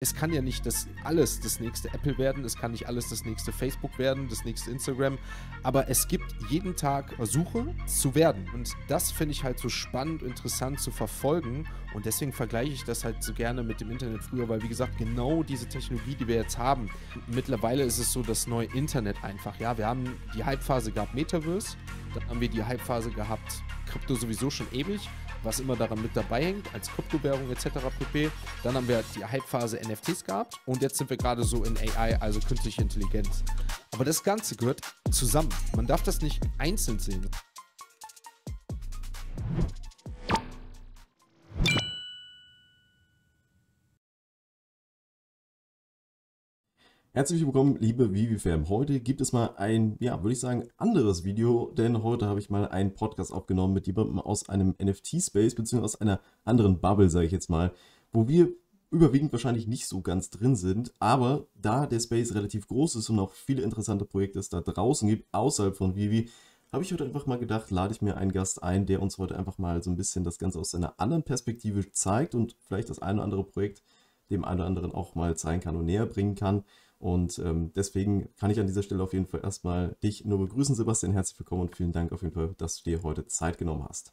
es kann ja nicht das alles das nächste Apple werden, es kann nicht alles das nächste Facebook werden, das nächste Instagram, aber es gibt jeden Tag Versuche zu werden und das finde ich halt so spannend, interessant zu verfolgen und deswegen vergleiche ich das halt so gerne mit dem Internet früher, weil wie gesagt, genau diese Technologie, die wir jetzt haben, mittlerweile ist es so das neue Internet einfach. Ja, wir haben die Hypephase gehabt Metaverse, dann haben wir die Hypephase gehabt Krypto sowieso schon ewig was immer daran mit dabei hängt, als Kryptowährung etc. pp. Dann haben wir die Hypephase NFTs gehabt und jetzt sind wir gerade so in AI, also künstliche Intelligenz. Aber das Ganze gehört zusammen. Man darf das nicht einzeln sehen. Herzlich willkommen, liebe Vivi-Fam. Heute gibt es mal ein, ja, würde ich sagen, anderes Video, denn heute habe ich mal einen Podcast aufgenommen mit jemandem aus einem NFT-Space, beziehungsweise aus einer anderen Bubble, sage ich jetzt mal, wo wir überwiegend wahrscheinlich nicht so ganz drin sind, aber da der Space relativ groß ist und auch viele interessante Projekte es da draußen gibt, außerhalb von Vivi, habe ich heute einfach mal gedacht, lade ich mir einen Gast ein, der uns heute einfach mal so ein bisschen das Ganze aus einer anderen Perspektive zeigt und vielleicht das eine oder andere Projekt dem einen oder anderen auch mal zeigen kann und näher bringen kann. Und ähm, deswegen kann ich an dieser Stelle auf jeden Fall erstmal dich nur begrüßen, Sebastian. Herzlich willkommen und vielen Dank auf jeden Fall, dass du dir heute Zeit genommen hast.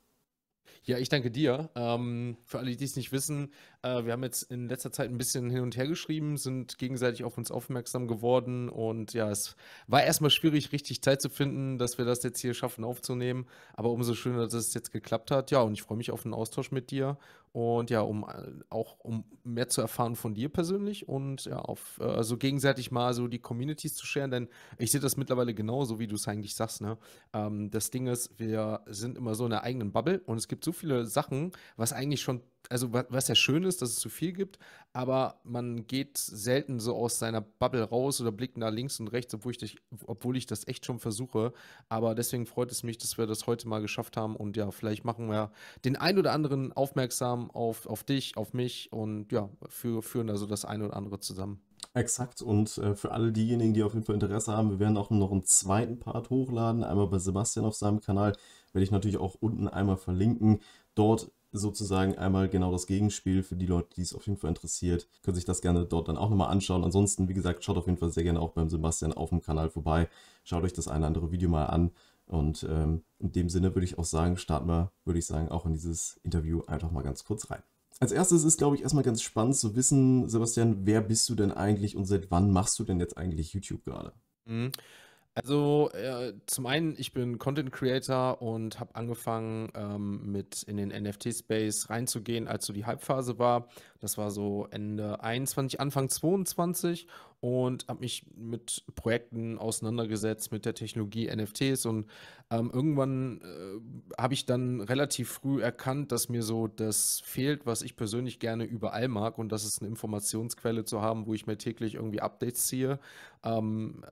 Ja, ich danke dir. Ähm, für alle, die es nicht wissen, äh, wir haben jetzt in letzter Zeit ein bisschen hin und her geschrieben, sind gegenseitig auf uns aufmerksam geworden und ja, es war erstmal schwierig, richtig Zeit zu finden, dass wir das jetzt hier schaffen aufzunehmen, aber umso schöner, dass es jetzt geklappt hat. Ja, und ich freue mich auf einen Austausch mit dir und ja, um auch um mehr zu erfahren von dir persönlich und ja, auf äh, so also gegenseitig mal so die Communities zu scheren, denn ich sehe das mittlerweile genauso, wie du es eigentlich sagst, ne? Ähm, das Ding ist, wir sind immer so in der eigenen Bubble und es gibt so viele Sachen, was eigentlich schon also was ja schön ist, dass es zu viel gibt, aber man geht selten so aus seiner Bubble raus oder blickt nach links und rechts, obwohl ich, das, obwohl ich das echt schon versuche. Aber deswegen freut es mich, dass wir das heute mal geschafft haben und ja, vielleicht machen wir den einen oder anderen aufmerksam auf, auf dich, auf mich und ja, für, führen also das eine oder andere zusammen. Exakt. Und äh, für alle diejenigen, die auf jeden Fall Interesse haben, wir werden auch noch einen zweiten Part hochladen. Einmal bei Sebastian auf seinem Kanal werde ich natürlich auch unten einmal verlinken. Dort sozusagen einmal genau das Gegenspiel für die Leute, die es auf jeden Fall interessiert. Können sich das gerne dort dann auch nochmal anschauen. Ansonsten, wie gesagt, schaut auf jeden Fall sehr gerne auch beim Sebastian auf dem Kanal vorbei. Schaut euch das eine oder andere Video mal an. Und ähm, in dem Sinne würde ich auch sagen, starten wir, würde ich sagen, auch in dieses Interview einfach mal ganz kurz rein. Als erstes ist, glaube ich, erstmal ganz spannend zu wissen, Sebastian, wer bist du denn eigentlich und seit wann machst du denn jetzt eigentlich YouTube gerade? Mhm. Also äh, zum einen, ich bin Content Creator und habe angefangen ähm, mit in den NFT-Space reinzugehen, als so die Halbphase war. Das war so Ende 21, Anfang 22 und habe mich mit Projekten auseinandergesetzt, mit der Technologie NFTs und ähm, irgendwann äh, habe ich dann relativ früh erkannt, dass mir so das fehlt, was ich persönlich gerne überall mag und das ist eine Informationsquelle zu haben, wo ich mir täglich irgendwie Updates ziehe. Ähm,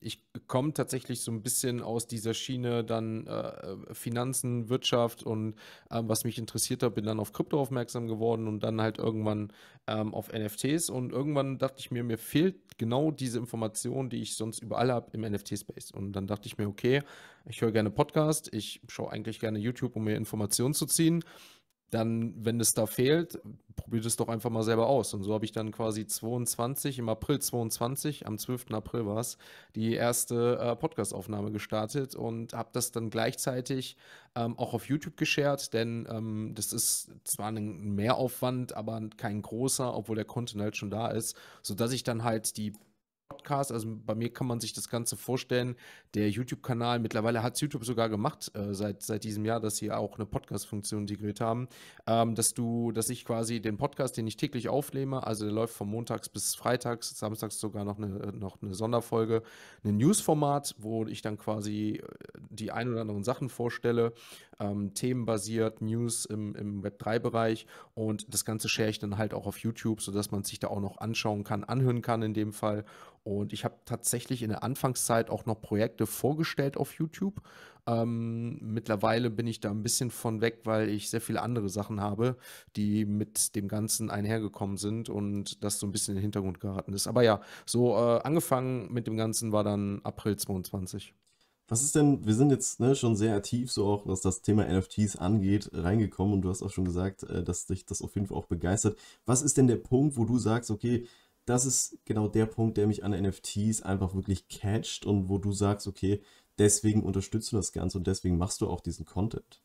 ich komme tatsächlich so ein bisschen aus dieser Schiene dann äh, Finanzen, Wirtschaft und äh, was mich interessiert hat, bin dann auf Krypto aufmerksam geworden und dann halt irgendwann ähm, auf NFTs und irgendwann dachte ich mir, mir fehlt genau diese Informationen, die ich sonst überall habe im NFT-Space. Und dann dachte ich mir, okay, ich höre gerne Podcast, ich schaue eigentlich gerne YouTube, um mir Informationen zu ziehen dann, wenn es da fehlt, probiert es doch einfach mal selber aus. Und so habe ich dann quasi 22, im April 22, am 12. April war es, die erste äh, Podcast-Aufnahme gestartet und habe das dann gleichzeitig ähm, auch auf YouTube geshared, denn ähm, das ist zwar ein Mehraufwand, aber kein großer, obwohl der Content halt schon da ist, sodass ich dann halt die Podcast. Also bei mir kann man sich das Ganze vorstellen. Der YouTube-Kanal, mittlerweile hat es YouTube sogar gemacht, äh, seit, seit diesem Jahr, dass sie auch eine Podcast-Funktion integriert haben, ähm, dass du, dass ich quasi den Podcast, den ich täglich aufnehme, also der läuft von montags bis freitags, samstags sogar noch eine, noch eine Sonderfolge, ein News-Format, wo ich dann quasi äh, die ein oder anderen Sachen vorstelle ähm, themenbasiert, News im, im Web3-Bereich und das Ganze share ich dann halt auch auf YouTube, sodass man sich da auch noch anschauen kann, anhören kann in dem Fall. Und ich habe tatsächlich in der Anfangszeit auch noch Projekte vorgestellt auf YouTube. Ähm, mittlerweile bin ich da ein bisschen von weg, weil ich sehr viele andere Sachen habe, die mit dem Ganzen einhergekommen sind und das so ein bisschen in den Hintergrund geraten ist. Aber ja, so äh, angefangen mit dem Ganzen war dann April 22. Was ist denn, wir sind jetzt ne, schon sehr aktiv, so auch was das Thema NFTs angeht, reingekommen und du hast auch schon gesagt, äh, dass dich das auf jeden Fall auch begeistert. Was ist denn der Punkt, wo du sagst, okay, das ist genau der Punkt, der mich an NFTs einfach wirklich catcht und wo du sagst, okay, deswegen unterstützt du das Ganze und deswegen machst du auch diesen Content?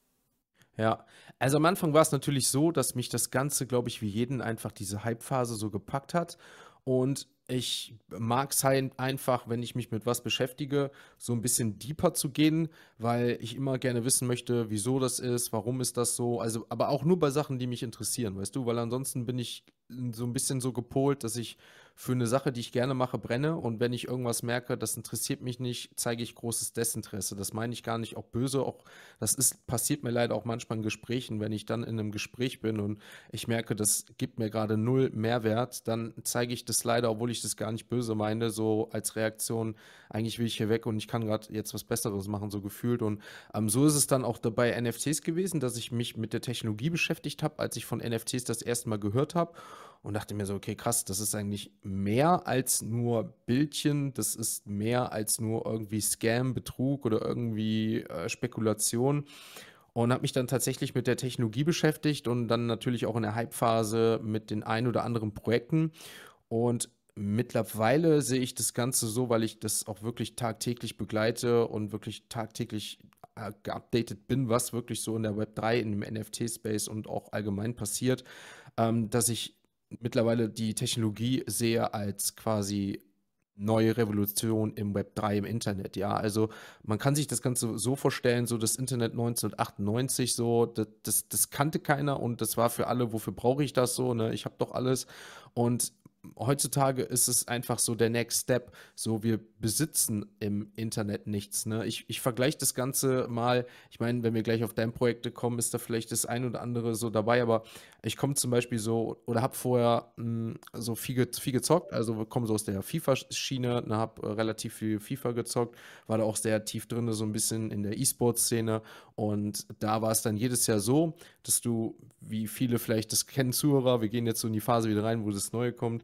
Ja, also am Anfang war es natürlich so, dass mich das Ganze, glaube ich, wie jeden einfach diese Hype-Phase so gepackt hat. Und ich mag es halt einfach, wenn ich mich mit was beschäftige, so ein bisschen deeper zu gehen, weil ich immer gerne wissen möchte, wieso das ist, warum ist das so. Also, aber auch nur bei Sachen, die mich interessieren, weißt du, weil ansonsten bin ich so ein bisschen so gepolt, dass ich für eine Sache, die ich gerne mache, brenne und wenn ich irgendwas merke, das interessiert mich nicht, zeige ich großes Desinteresse. Das meine ich gar nicht auch böse, auch das ist passiert mir leider auch manchmal in Gesprächen, wenn ich dann in einem Gespräch bin und ich merke, das gibt mir gerade null Mehrwert, dann zeige ich das leider, obwohl ich das gar nicht böse meine, so als Reaktion, eigentlich will ich hier weg und ich kann gerade jetzt was Besseres machen, so gefühlt und ähm, so ist es dann auch dabei NFTs gewesen, dass ich mich mit der Technologie beschäftigt habe, als ich von NFTs das erste Mal gehört habe und dachte mir so, okay, krass, das ist eigentlich mehr als nur Bildchen, das ist mehr als nur irgendwie Scam, Betrug oder irgendwie äh, Spekulation. Und habe mich dann tatsächlich mit der Technologie beschäftigt und dann natürlich auch in der Hype-Phase mit den ein oder anderen Projekten. Und mittlerweile sehe ich das Ganze so, weil ich das auch wirklich tagtäglich begleite und wirklich tagtäglich äh, geupdatet bin, was wirklich so in der Web3, in dem NFT-Space und auch allgemein passiert, ähm, dass ich mittlerweile die Technologie sehe als quasi neue Revolution im Web 3 im Internet, ja. Also man kann sich das Ganze so vorstellen, so das Internet 1998, so, das, das, das kannte keiner und das war für alle, wofür brauche ich das so, ne? Ich habe doch alles. Und heutzutage ist es einfach so der Next Step. So, wir besitzen im Internet nichts. Ne? Ich, ich vergleiche das Ganze mal. Ich meine, wenn wir gleich auf dein Projekte kommen, ist da vielleicht das ein oder andere so dabei. Aber ich komme zum Beispiel so oder habe vorher mh, hm, so viel, viel gezockt. Also, wir kommen so aus der FIFA-Schiene, ne? habe äh, relativ viel FIFA gezockt, war da auch sehr tief drin, so ein bisschen in der e sports szene Und da war es dann jedes Jahr so, dass du, wie viele vielleicht das kennen, Zuhörer, wir gehen jetzt so in die Phase wieder rein, wo das Neue kommt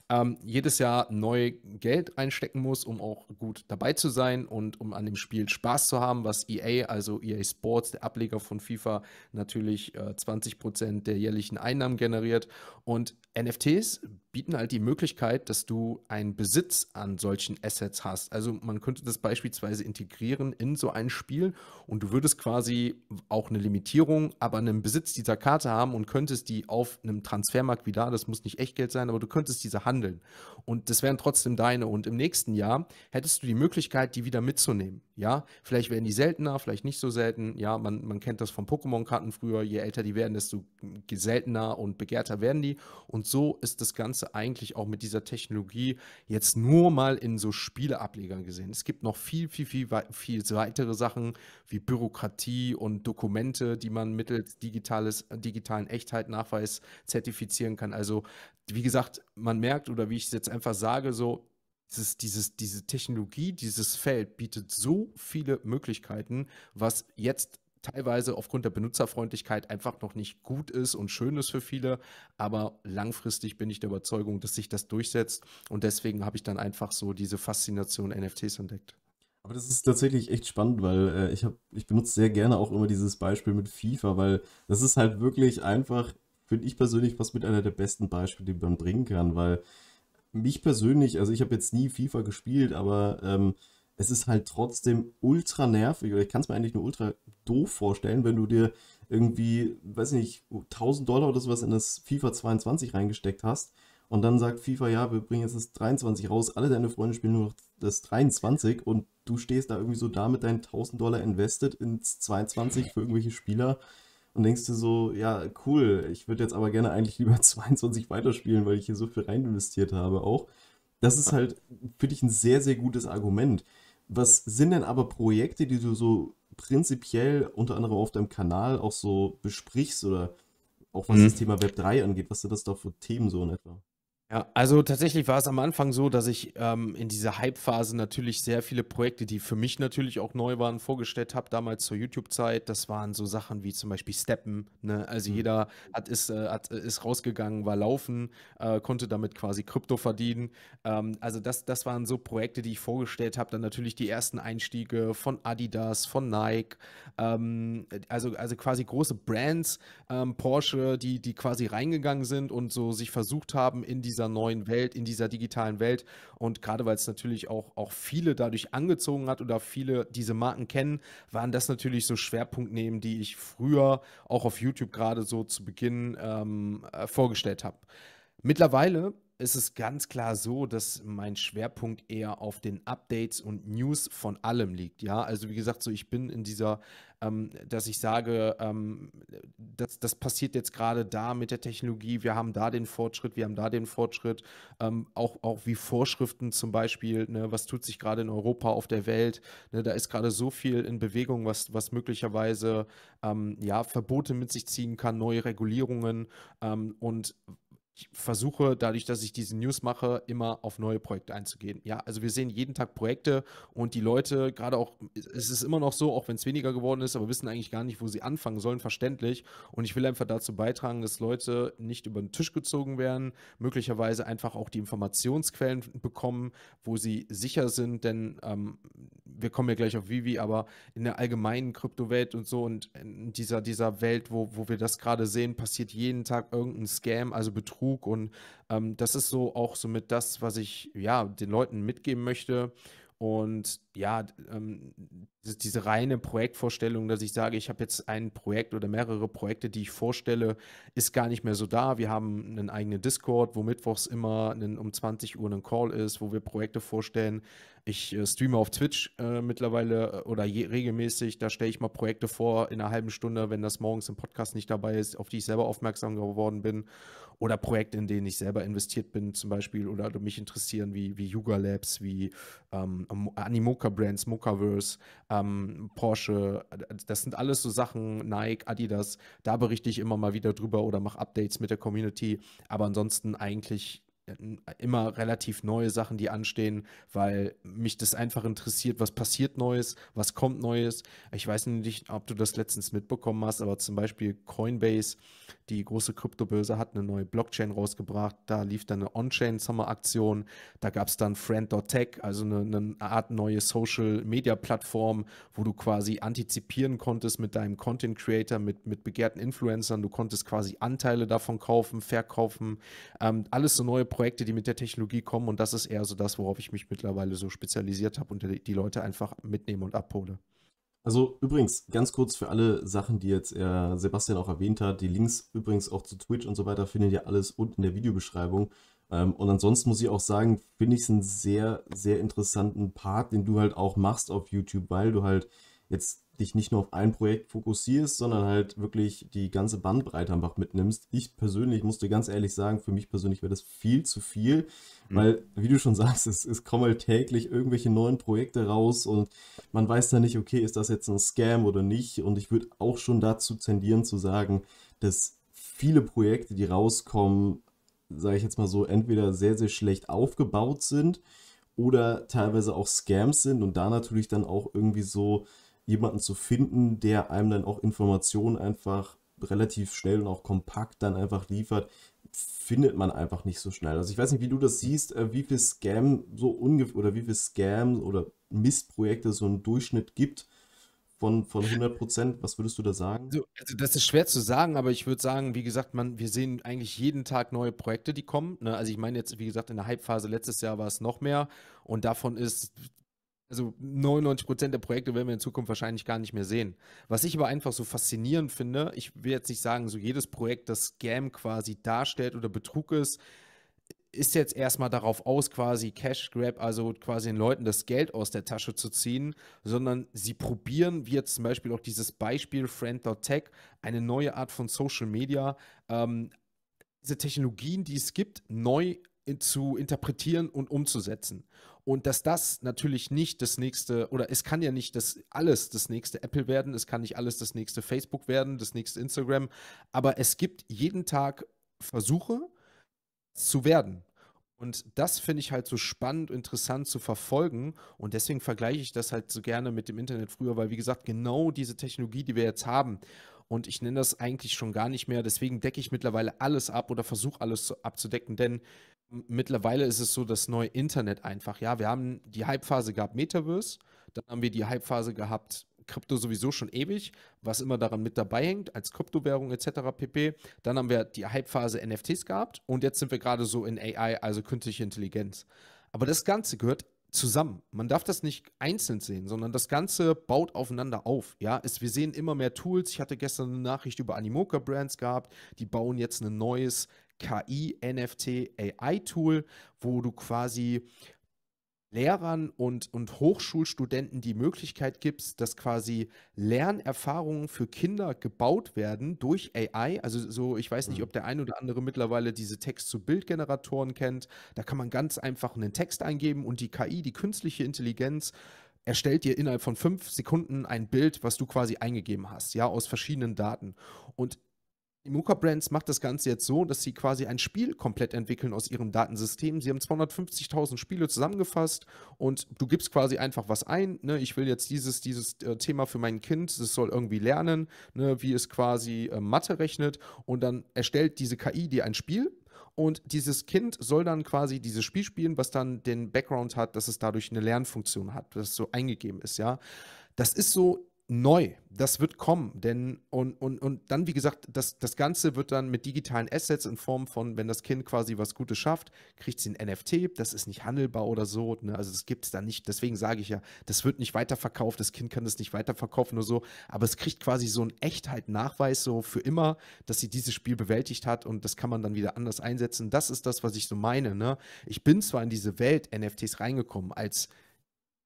ähm, jedes Jahr neu Geld einstecken muss, um auch gut dabei zu sein und um an dem Spiel Spaß zu haben, was EA, also EA Sports, der Ableger von FIFA, natürlich äh, 20% der jährlichen Einnahmen generiert. Und NFTs bieten halt die Möglichkeit, dass du einen Besitz an solchen Assets hast. Also man könnte das beispielsweise integrieren in so ein Spiel und du würdest quasi auch eine Limitierung, aber einen Besitz dieser Karte haben und könntest die auf einem Transfermarkt wieder, das muss nicht Echtgeld sein, aber du könntest diese Hand handeln. und das wären trotzdem deine. Und im nächsten Jahr hättest du die Möglichkeit, die wieder mitzunehmen. Ja, vielleicht werden die seltener, vielleicht nicht so selten. Ja, man, man kennt das von Pokémon-Karten früher. Je älter die werden, desto seltener und begehrter werden die. Und so ist das Ganze eigentlich auch mit dieser Technologie jetzt nur mal in so Spieleablegern gesehen. Es gibt noch viel, viel, viel, viel weitere Sachen wie Bürokratie und Dokumente, die man mittels digitales, digitalen Echtheit-Nachweis zertifizieren kann. Also, wie gesagt, man merkt oder wie ich es jetzt einfach sage, so, dieses, dieses, diese Technologie, dieses Feld bietet so viele Möglichkeiten, was jetzt teilweise aufgrund der Benutzerfreundlichkeit einfach noch nicht gut ist und schön ist für viele, aber langfristig bin ich der Überzeugung, dass sich das durchsetzt und deswegen habe ich dann einfach so diese Faszination NFTs entdeckt. Aber das ist tatsächlich echt spannend, weil äh, ich, hab, ich benutze sehr gerne auch immer dieses Beispiel mit FIFA, weil das ist halt wirklich einfach, finde ich persönlich, was mit einer der besten Beispiele, die man bringen kann, weil mich persönlich, also ich habe jetzt nie FIFA gespielt, aber ähm, es ist halt trotzdem ultra nervig oder ich kann es mir eigentlich nur ultra doof vorstellen, wenn du dir irgendwie, weiß nicht, 1000 Dollar oder sowas in das FIFA 22 reingesteckt hast und dann sagt FIFA, ja, wir bringen jetzt das 23 raus, alle deine Freunde spielen nur noch das 23 und du stehst da irgendwie so da mit deinen 1000 Dollar invested ins 22 für irgendwelche Spieler und denkst dir so, ja, cool, ich würde jetzt aber gerne eigentlich lieber 22 weiterspielen, weil ich hier so viel rein investiert habe auch. Das ist halt für dich ein sehr, sehr gutes Argument. Was sind denn aber Projekte, die du so prinzipiell unter anderem auf deinem Kanal auch so besprichst oder auch was mhm. das Thema Web 3 angeht? Was sind das da für Themen so in etwa? Ja, also tatsächlich war es am Anfang so, dass ich ähm, in dieser Hype-Phase natürlich sehr viele Projekte, die für mich natürlich auch neu waren, vorgestellt habe, damals zur YouTube-Zeit. Das waren so Sachen wie zum Beispiel Steppen. Ne? Also mhm. jeder hat, ist, äh, hat, ist rausgegangen, war laufen, äh, konnte damit quasi Krypto verdienen. Ähm, also das, das waren so Projekte, die ich vorgestellt habe. Dann natürlich die ersten Einstiege von Adidas, von Nike. Ähm, also, also quasi große Brands, ähm, Porsche, die, die quasi reingegangen sind und so sich versucht haben, in diese dieser neuen Welt, in dieser digitalen Welt. Und gerade weil es natürlich auch, auch viele dadurch angezogen hat oder viele diese Marken kennen, waren das natürlich so Schwerpunktnehmen, die ich früher auch auf YouTube gerade so zu Beginn ähm, äh, vorgestellt habe. Mittlerweile ist es ganz klar so, dass mein Schwerpunkt eher auf den Updates und News von allem liegt. Ja, also wie gesagt, so ich bin in dieser, ähm, dass ich sage, ähm, das, das passiert jetzt gerade da mit der Technologie, wir haben da den Fortschritt, wir haben da den Fortschritt, ähm, auch, auch wie Vorschriften zum Beispiel, ne, was tut sich gerade in Europa, auf der Welt, ne, da ist gerade so viel in Bewegung, was, was möglicherweise ähm, ja, Verbote mit sich ziehen kann, neue Regulierungen ähm, und ich versuche dadurch, dass ich diese News mache, immer auf neue Projekte einzugehen. Ja, also wir sehen jeden Tag Projekte und die Leute, gerade auch, es ist immer noch so, auch wenn es weniger geworden ist, aber wissen eigentlich gar nicht, wo sie anfangen sollen, verständlich. Und ich will einfach dazu beitragen, dass Leute nicht über den Tisch gezogen werden, möglicherweise einfach auch die Informationsquellen bekommen, wo sie sicher sind, denn ähm, wir kommen ja gleich auf Vivi, aber in der allgemeinen Kryptowelt und so und in dieser, dieser Welt, wo, wo wir das gerade sehen, passiert jeden Tag irgendein Scam, also Betrug Bezug und ähm, das ist so auch so mit das, was ich ja den Leuten mitgeben möchte. Und ja, ähm, diese, diese reine Projektvorstellung, dass ich sage, ich habe jetzt ein Projekt oder mehrere Projekte, die ich vorstelle, ist gar nicht mehr so da. Wir haben einen eigenen Discord, wo mittwochs immer einen, um 20 Uhr ein Call ist, wo wir Projekte vorstellen. Ich äh, streame auf Twitch äh, mittlerweile äh, oder je, regelmäßig. Da stelle ich mal Projekte vor in einer halben Stunde, wenn das morgens im Podcast nicht dabei ist, auf die ich selber aufmerksam geworden bin. Oder Projekte, in denen ich selber investiert bin, zum Beispiel, oder mich interessieren, wie, wie Yuga Labs, wie ähm, Animoca Brands, Mocaverse, ähm, Porsche, das sind alles so Sachen, Nike, Adidas, da berichte ich immer mal wieder drüber oder mache Updates mit der Community. Aber ansonsten eigentlich äh, immer relativ neue Sachen, die anstehen, weil mich das einfach interessiert, was passiert Neues, was kommt Neues. Ich weiß nicht, ob du das letztens mitbekommen hast, aber zum Beispiel Coinbase, die große Kryptobörse, hat eine neue Blockchain rausgebracht. Da lief dann eine On-Chain-Summer-Aktion. Da gab es dann Friend.tech, also eine, eine Art neue Social-Media-Plattform, wo du quasi antizipieren konntest mit deinem Content-Creator, mit, mit begehrten Influencern. Du konntest quasi Anteile davon kaufen, verkaufen. Ähm, alles so neue Projekte, die mit der Technologie kommen. Und das ist eher so das, worauf ich mich mittlerweile so spezialisiert habe und die Leute einfach mitnehme und abhole. Also übrigens, ganz kurz für alle Sachen, die jetzt äh, Sebastian auch erwähnt hat, die Links übrigens auch zu Twitch und so weiter findet ihr alles unten in der Videobeschreibung. Ähm, und ansonsten muss ich auch sagen, finde ich es einen sehr, sehr interessanten Part, den du halt auch machst auf YouTube, weil du halt jetzt dich nicht nur auf ein Projekt fokussierst, sondern halt wirklich die ganze Bandbreite einfach mitnimmst. Ich persönlich musste ganz ehrlich sagen, für mich persönlich wäre das viel zu viel, mhm. weil, wie du schon sagst, es, es kommen halt täglich irgendwelche neuen Projekte raus und man weiß dann nicht, okay, ist das jetzt ein Scam oder nicht? Und ich würde auch schon dazu tendieren zu sagen, dass viele Projekte, die rauskommen, sage ich jetzt mal so, entweder sehr, sehr schlecht aufgebaut sind oder teilweise auch Scams sind und da natürlich dann auch irgendwie so jemanden zu finden, der einem dann auch Informationen einfach relativ schnell und auch kompakt dann einfach liefert, findet man einfach nicht so schnell. Also ich weiß nicht, wie du das siehst, äh, wie viel Scam so ungefähr oder wie viel Scam oder Mistprojekte so einen Durchschnitt gibt von, von 100 Prozent? Was würdest du da sagen? Also, also, das ist schwer zu sagen, aber ich würde sagen, wie gesagt, man, wir sehen eigentlich jeden Tag neue Projekte, die kommen. Ne? Also ich meine jetzt, wie gesagt, in der Hype-Phase letztes Jahr war es noch mehr und davon ist also 99 Prozent der Projekte werden wir in Zukunft wahrscheinlich gar nicht mehr sehen. Was ich aber einfach so faszinierend finde, ich will jetzt nicht sagen, so jedes Projekt, das Scam quasi darstellt oder Betrug ist, ist jetzt erstmal darauf aus, quasi Cash Grab, also quasi den Leuten das Geld aus der Tasche zu ziehen, sondern sie probieren, wie jetzt zum Beispiel auch dieses Beispiel Friend.tech, eine neue Art von Social Media, ähm, diese Technologien, die es gibt, neu zu interpretieren und umzusetzen. Und dass das natürlich nicht das nächste, oder es kann ja nicht das alles das nächste Apple werden, es kann nicht alles das nächste Facebook werden, das nächste Instagram, aber es gibt jeden Tag Versuche zu werden. Und das finde ich halt so spannend, interessant zu verfolgen. Und deswegen vergleiche ich das halt so gerne mit dem Internet früher, weil, wie gesagt, genau diese Technologie, die wir jetzt haben und ich nenne das eigentlich schon gar nicht mehr. Deswegen decke ich mittlerweile alles ab oder versuche alles abzudecken, denn mittlerweile ist es so das neue Internet einfach. Ja, wir haben die Hypephase gehabt Metaverse, dann haben wir die Hypephase gehabt Krypto sowieso schon ewig, was immer daran mit dabei hängt, als Kryptowährung etc. pp. Dann haben wir die Hypephase NFTs gehabt und jetzt sind wir gerade so in AI, also künstliche Intelligenz. Aber das Ganze gehört zusammen. Man darf das nicht einzeln sehen, sondern das Ganze baut aufeinander auf. Ja, es, wir sehen immer mehr Tools. Ich hatte gestern eine Nachricht über Animoca Brands gehabt. Die bauen jetzt ein neues KI, NFT, AI Tool, wo du quasi Lehrern und, und Hochschulstudenten die Möglichkeit gibst, dass quasi Lernerfahrungen für Kinder gebaut werden durch AI. Also so, ich weiß nicht, mhm. ob der ein oder andere mittlerweile diese Text-zu-Bild-Generatoren kennt. Da kann man ganz einfach einen Text eingeben und die KI, die künstliche Intelligenz, erstellt dir innerhalb von fünf Sekunden ein Bild, was du quasi eingegeben hast, ja, aus verschiedenen Daten. Und die Mooka Brands macht das Ganze jetzt so, dass sie quasi ein Spiel komplett entwickeln aus ihrem Datensystem. Sie haben 250.000 Spiele zusammengefasst und du gibst quasi einfach was ein. Ne? Ich will jetzt dieses, dieses äh, Thema für mein Kind, das soll irgendwie lernen, ne? wie es quasi äh, Mathe rechnet. Und dann erstellt diese KI dir ein Spiel und dieses Kind soll dann quasi dieses Spiel spielen, was dann den Background hat, dass es dadurch eine Lernfunktion hat, dass es so eingegeben ist, ja. Das ist so neu. Das wird kommen, denn und, und, und dann, wie gesagt, das, das Ganze wird dann mit digitalen Assets in Form von, wenn das Kind quasi was Gutes schafft, kriegt sie ein NFT, das ist nicht handelbar oder so. Ne? Also das gibt es dann nicht, deswegen sage ich ja, das wird nicht weiterverkauft, das Kind kann das nicht weiterverkaufen oder so, aber es kriegt quasi so einen Echtheit-Nachweis, so für immer, dass sie dieses Spiel bewältigt hat und das kann man dann wieder anders einsetzen. Das ist das, was ich so meine. Ne? Ich bin zwar in diese Welt NFTs reingekommen als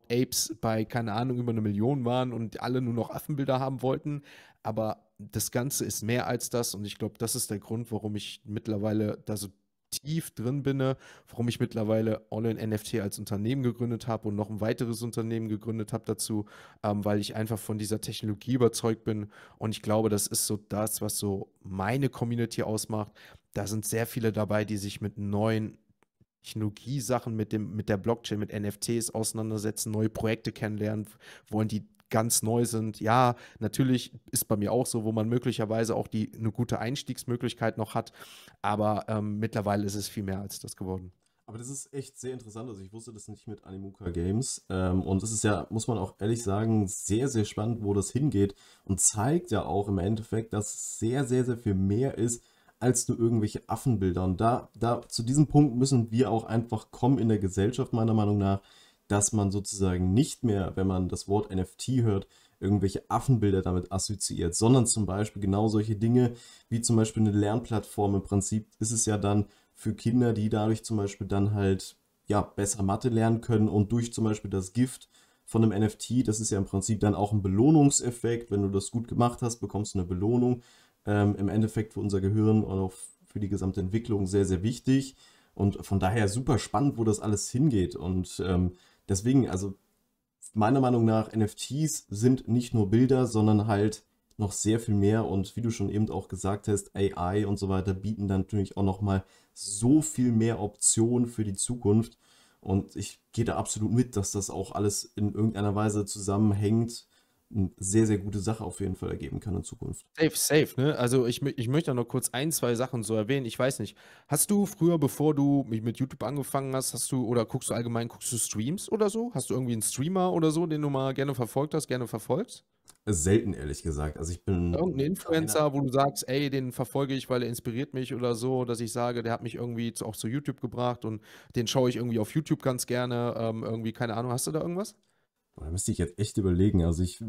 Apes bei, keine Ahnung, über eine Million waren und alle nur noch Affenbilder haben wollten. Aber das Ganze ist mehr als das und ich glaube, das ist der Grund, warum ich mittlerweile da so tief drin bin, ne? warum ich mittlerweile Online NFT als Unternehmen gegründet habe und noch ein weiteres Unternehmen gegründet habe dazu, ähm, weil ich einfach von dieser Technologie überzeugt bin. Und ich glaube, das ist so das, was so meine Community ausmacht. Da sind sehr viele dabei, die sich mit neuen Technologiesachen mit, dem, mit der Blockchain, mit NFTs auseinandersetzen, neue Projekte kennenlernen wollen, die ganz neu sind. Ja, natürlich ist bei mir auch so, wo man möglicherweise auch die, eine gute Einstiegsmöglichkeit noch hat, aber ähm, mittlerweile ist es viel mehr als das geworden. Aber das ist echt sehr interessant. Also ich wusste das nicht mit Animuka Games. Ähm, und es ist ja, muss man auch ehrlich sagen, sehr, sehr spannend, wo das hingeht und zeigt ja auch im Endeffekt, dass sehr, sehr, sehr viel mehr ist, als nur irgendwelche Affenbilder. Und da, da zu diesem Punkt müssen wir auch einfach kommen in der Gesellschaft, meiner Meinung nach, dass man sozusagen nicht mehr, wenn man das Wort NFT hört, irgendwelche Affenbilder damit assoziiert, sondern zum Beispiel genau solche Dinge wie zum Beispiel eine Lernplattform. Im Prinzip ist es ja dann für Kinder, die dadurch zum Beispiel dann halt ja besser Mathe lernen können und durch zum Beispiel das Gift von einem NFT, das ist ja im Prinzip dann auch ein Belohnungseffekt. Wenn du das gut gemacht hast, bekommst du eine Belohnung ähm, im Endeffekt für unser Gehirn und auch für die gesamte Entwicklung sehr, sehr wichtig. Und von daher super spannend, wo das alles hingeht. Und ähm, deswegen, also meiner Meinung nach, NFTs sind nicht nur Bilder, sondern halt noch sehr viel mehr. Und wie du schon eben auch gesagt hast, AI und so weiter bieten dann natürlich auch nochmal so viel mehr Optionen für die Zukunft. Und ich gehe da absolut mit, dass das auch alles in irgendeiner Weise zusammenhängt eine sehr, sehr gute Sache auf jeden Fall ergeben kann in Zukunft. Safe, safe, ne? Also ich, ich möchte noch kurz ein, zwei Sachen so erwähnen. Ich weiß nicht, hast du früher, bevor du mit YouTube angefangen hast, hast du oder guckst du allgemein, guckst du Streams oder so? Hast du irgendwie einen Streamer oder so, den du mal gerne verfolgt hast, gerne verfolgst? Selten, ehrlich gesagt. Also ich bin. Irgendein Influencer, wo du sagst, ey, den verfolge ich, weil er inspiriert mich oder so, dass ich sage, der hat mich irgendwie zu, auch zu YouTube gebracht und den schaue ich irgendwie auf YouTube ganz gerne. Ähm, irgendwie, keine Ahnung, hast du da irgendwas? Da müsste ich jetzt echt überlegen. Also ich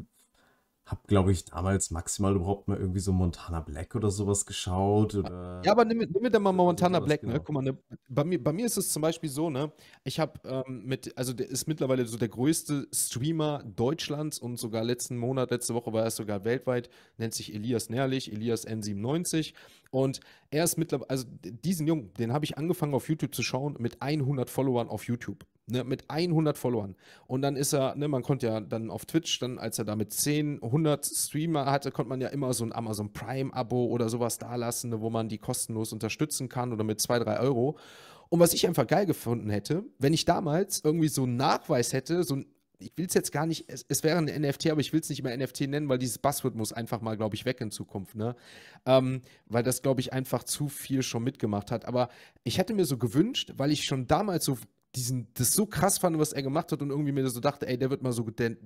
hab, glaube ich, damals maximal überhaupt mal irgendwie so Montana Black oder sowas geschaut. Oder ja, aber nimm, nimm mir dann mal Montana Black, ne? genau. ne? Guck mal, ne, bei, mir, bei mir ist es zum Beispiel so, ne? Ich habe ähm, mit, also der ist mittlerweile so der größte Streamer Deutschlands und sogar letzten Monat, letzte Woche war er sogar weltweit, nennt sich Elias Nährlich, Elias N97. Und er ist mittlerweile, also diesen Jungen, den habe ich angefangen auf YouTube zu schauen mit 100 Followern auf YouTube. Ne, mit 100 Followern. Und dann ist er, ne, man konnte ja dann auf Twitch, dann als er da mit 10, 100 Streamer hatte, konnte man ja immer so ein Amazon Prime-Abo oder sowas dalassen, ne, wo man die kostenlos unterstützen kann oder mit 2, 3 Euro. Und was ich einfach geil gefunden hätte, wenn ich damals irgendwie so einen Nachweis hätte, so ein ich will es jetzt gar nicht, es, es, wäre ein NFT, aber ich will es nicht mehr NFT nennen, weil dieses Buzzword muss einfach mal, glaube ich, weg in Zukunft, ne? Ähm, weil das, glaube ich, einfach zu viel schon mitgemacht hat. Aber ich hätte mir so gewünscht, weil ich schon damals so diesen, das so krass fand, was er gemacht hat und irgendwie mir so dachte, ey, der wird mal so der,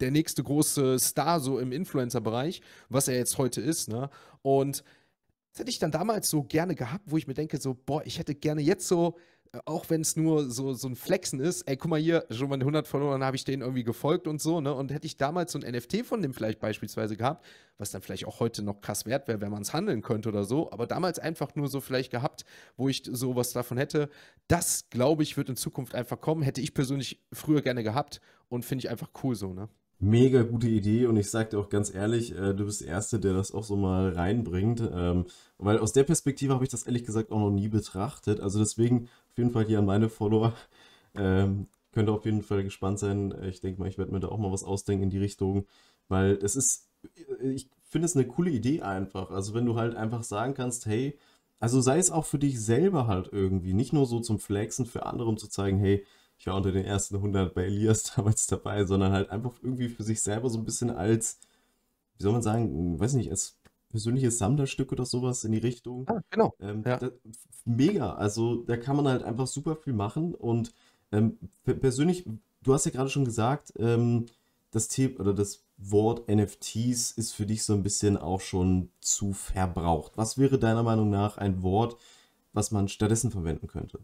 der nächste große Star so im Influencer-Bereich, was er jetzt heute ist, ne? Und das hätte ich dann damals so gerne gehabt, wo ich mir denke, so, boah, ich hätte gerne jetzt so äh, auch wenn es nur so, so ein Flexen ist, ey, guck mal hier, schon mal 100 verloren, habe ich denen irgendwie gefolgt und so, ne? Und hätte ich damals so ein NFT von dem vielleicht beispielsweise gehabt, was dann vielleicht auch heute noch krass wert wäre, wenn man es handeln könnte oder so, aber damals einfach nur so vielleicht gehabt, wo ich sowas davon hätte, das glaube ich, wird in Zukunft einfach kommen, hätte ich persönlich früher gerne gehabt und finde ich einfach cool so, ne? Mega gute Idee und ich sage dir auch ganz ehrlich, äh, du bist der Erste, der das auch so mal reinbringt, ähm, weil aus der Perspektive habe ich das ehrlich gesagt auch noch nie betrachtet. Also deswegen auf jeden Fall hier an meine Follower. Ähm, könnt ihr auf jeden Fall gespannt sein. Ich denke mal, ich werde mir da auch mal was ausdenken in die Richtung, weil es ist, äh, ich finde es eine coole Idee einfach. Also wenn du halt einfach sagen kannst, hey, also sei es auch für dich selber halt irgendwie, nicht nur so zum Flexen für andere, um zu zeigen, hey, ich war unter den ersten 100 bei Elias damals dabei, sondern halt einfach irgendwie für sich selber so ein bisschen als, wie soll man sagen, weiß nicht, als persönliches Sammlerstück oder sowas in die Richtung. Ah, genau. Ähm, ja. da, mega. Also da kann man halt einfach super viel machen. Und ähm, persönlich, du hast ja gerade schon gesagt, ähm, das Thema oder das Wort NFTs ist für dich so ein bisschen auch schon zu verbraucht. Was wäre deiner Meinung nach ein Wort, was man stattdessen verwenden könnte?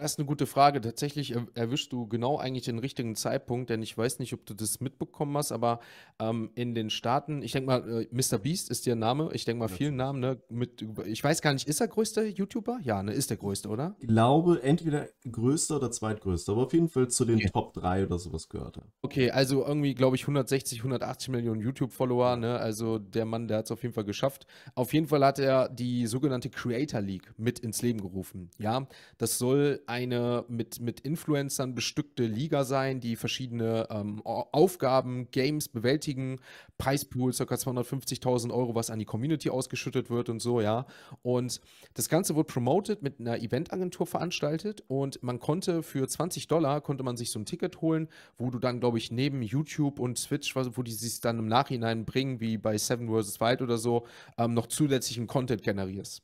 Das ist eine gute Frage. Tatsächlich erwischst du genau eigentlich den richtigen Zeitpunkt, denn ich weiß nicht, ob du das mitbekommen hast, aber ähm, in den Staaten, ich denke mal, äh, Mr. Beast ist der Name, ich denke mal vielen Namen, ne? Mit, ich weiß gar nicht, ist er größter YouTuber? Ja, ne, ist der größte, oder? Ich glaube, entweder größter oder zweitgrößter, aber auf jeden Fall zu den okay. Top 3 oder sowas gehört er. Okay, also irgendwie, glaube ich, 160, 180 Millionen YouTube-Follower, ne? Also der Mann, der hat es auf jeden Fall geschafft. Auf jeden Fall hat er die sogenannte Creator League mit ins Leben gerufen. Ja, das soll eine mit, mit Influencern bestückte Liga sein, die verschiedene ähm, Aufgaben, Games bewältigen. Preispool ca. 250.000 Euro, was an die Community ausgeschüttet wird und so, ja. Und das Ganze wurde promoted, mit einer Eventagentur veranstaltet und man konnte für 20 Dollar, konnte man sich so ein Ticket holen, wo du dann, glaube ich, neben YouTube und Twitch, wo die sich dann im Nachhinein bringen, wie bei Seven vs. Wild oder so, ähm, noch zusätzlichen Content generierst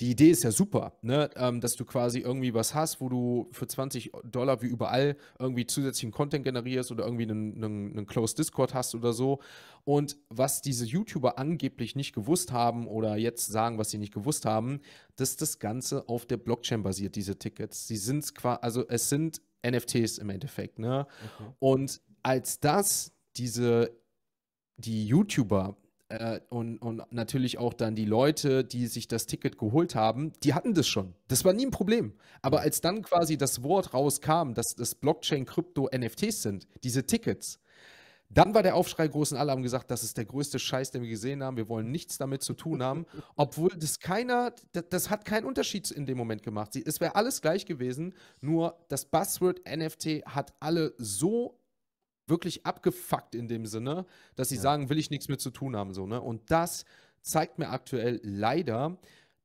die Idee ist ja super, ne? Ähm, dass du quasi irgendwie was hast, wo du für 20 Dollar wie überall irgendwie zusätzlichen Content generierst oder irgendwie einen, einen, einen Closed Discord hast oder so. Und was diese YouTuber angeblich nicht gewusst haben oder jetzt sagen, was sie nicht gewusst haben, dass das Ganze auf der Blockchain basiert, diese Tickets. Sie sind quasi, also es sind NFTs im Endeffekt, ne? Okay. Und als das diese die YouTuber äh, und, und natürlich auch dann die Leute, die sich das Ticket geholt haben, die hatten das schon. Das war nie ein Problem. Aber als dann quasi das Wort rauskam, dass das Blockchain, Krypto, NFTs sind, diese Tickets, dann war der Aufschrei groß und alle haben gesagt, das ist der größte Scheiß, den wir gesehen haben. Wir wollen nichts damit zu tun haben. Obwohl das keiner, das, das hat keinen Unterschied in dem Moment gemacht. Es wäre alles gleich gewesen, nur das Buzzword NFT hat alle so wirklich abgefuckt in dem Sinne, dass sie ja. sagen, will ich nichts mehr zu tun haben. So, ne? Und das zeigt mir aktuell leider,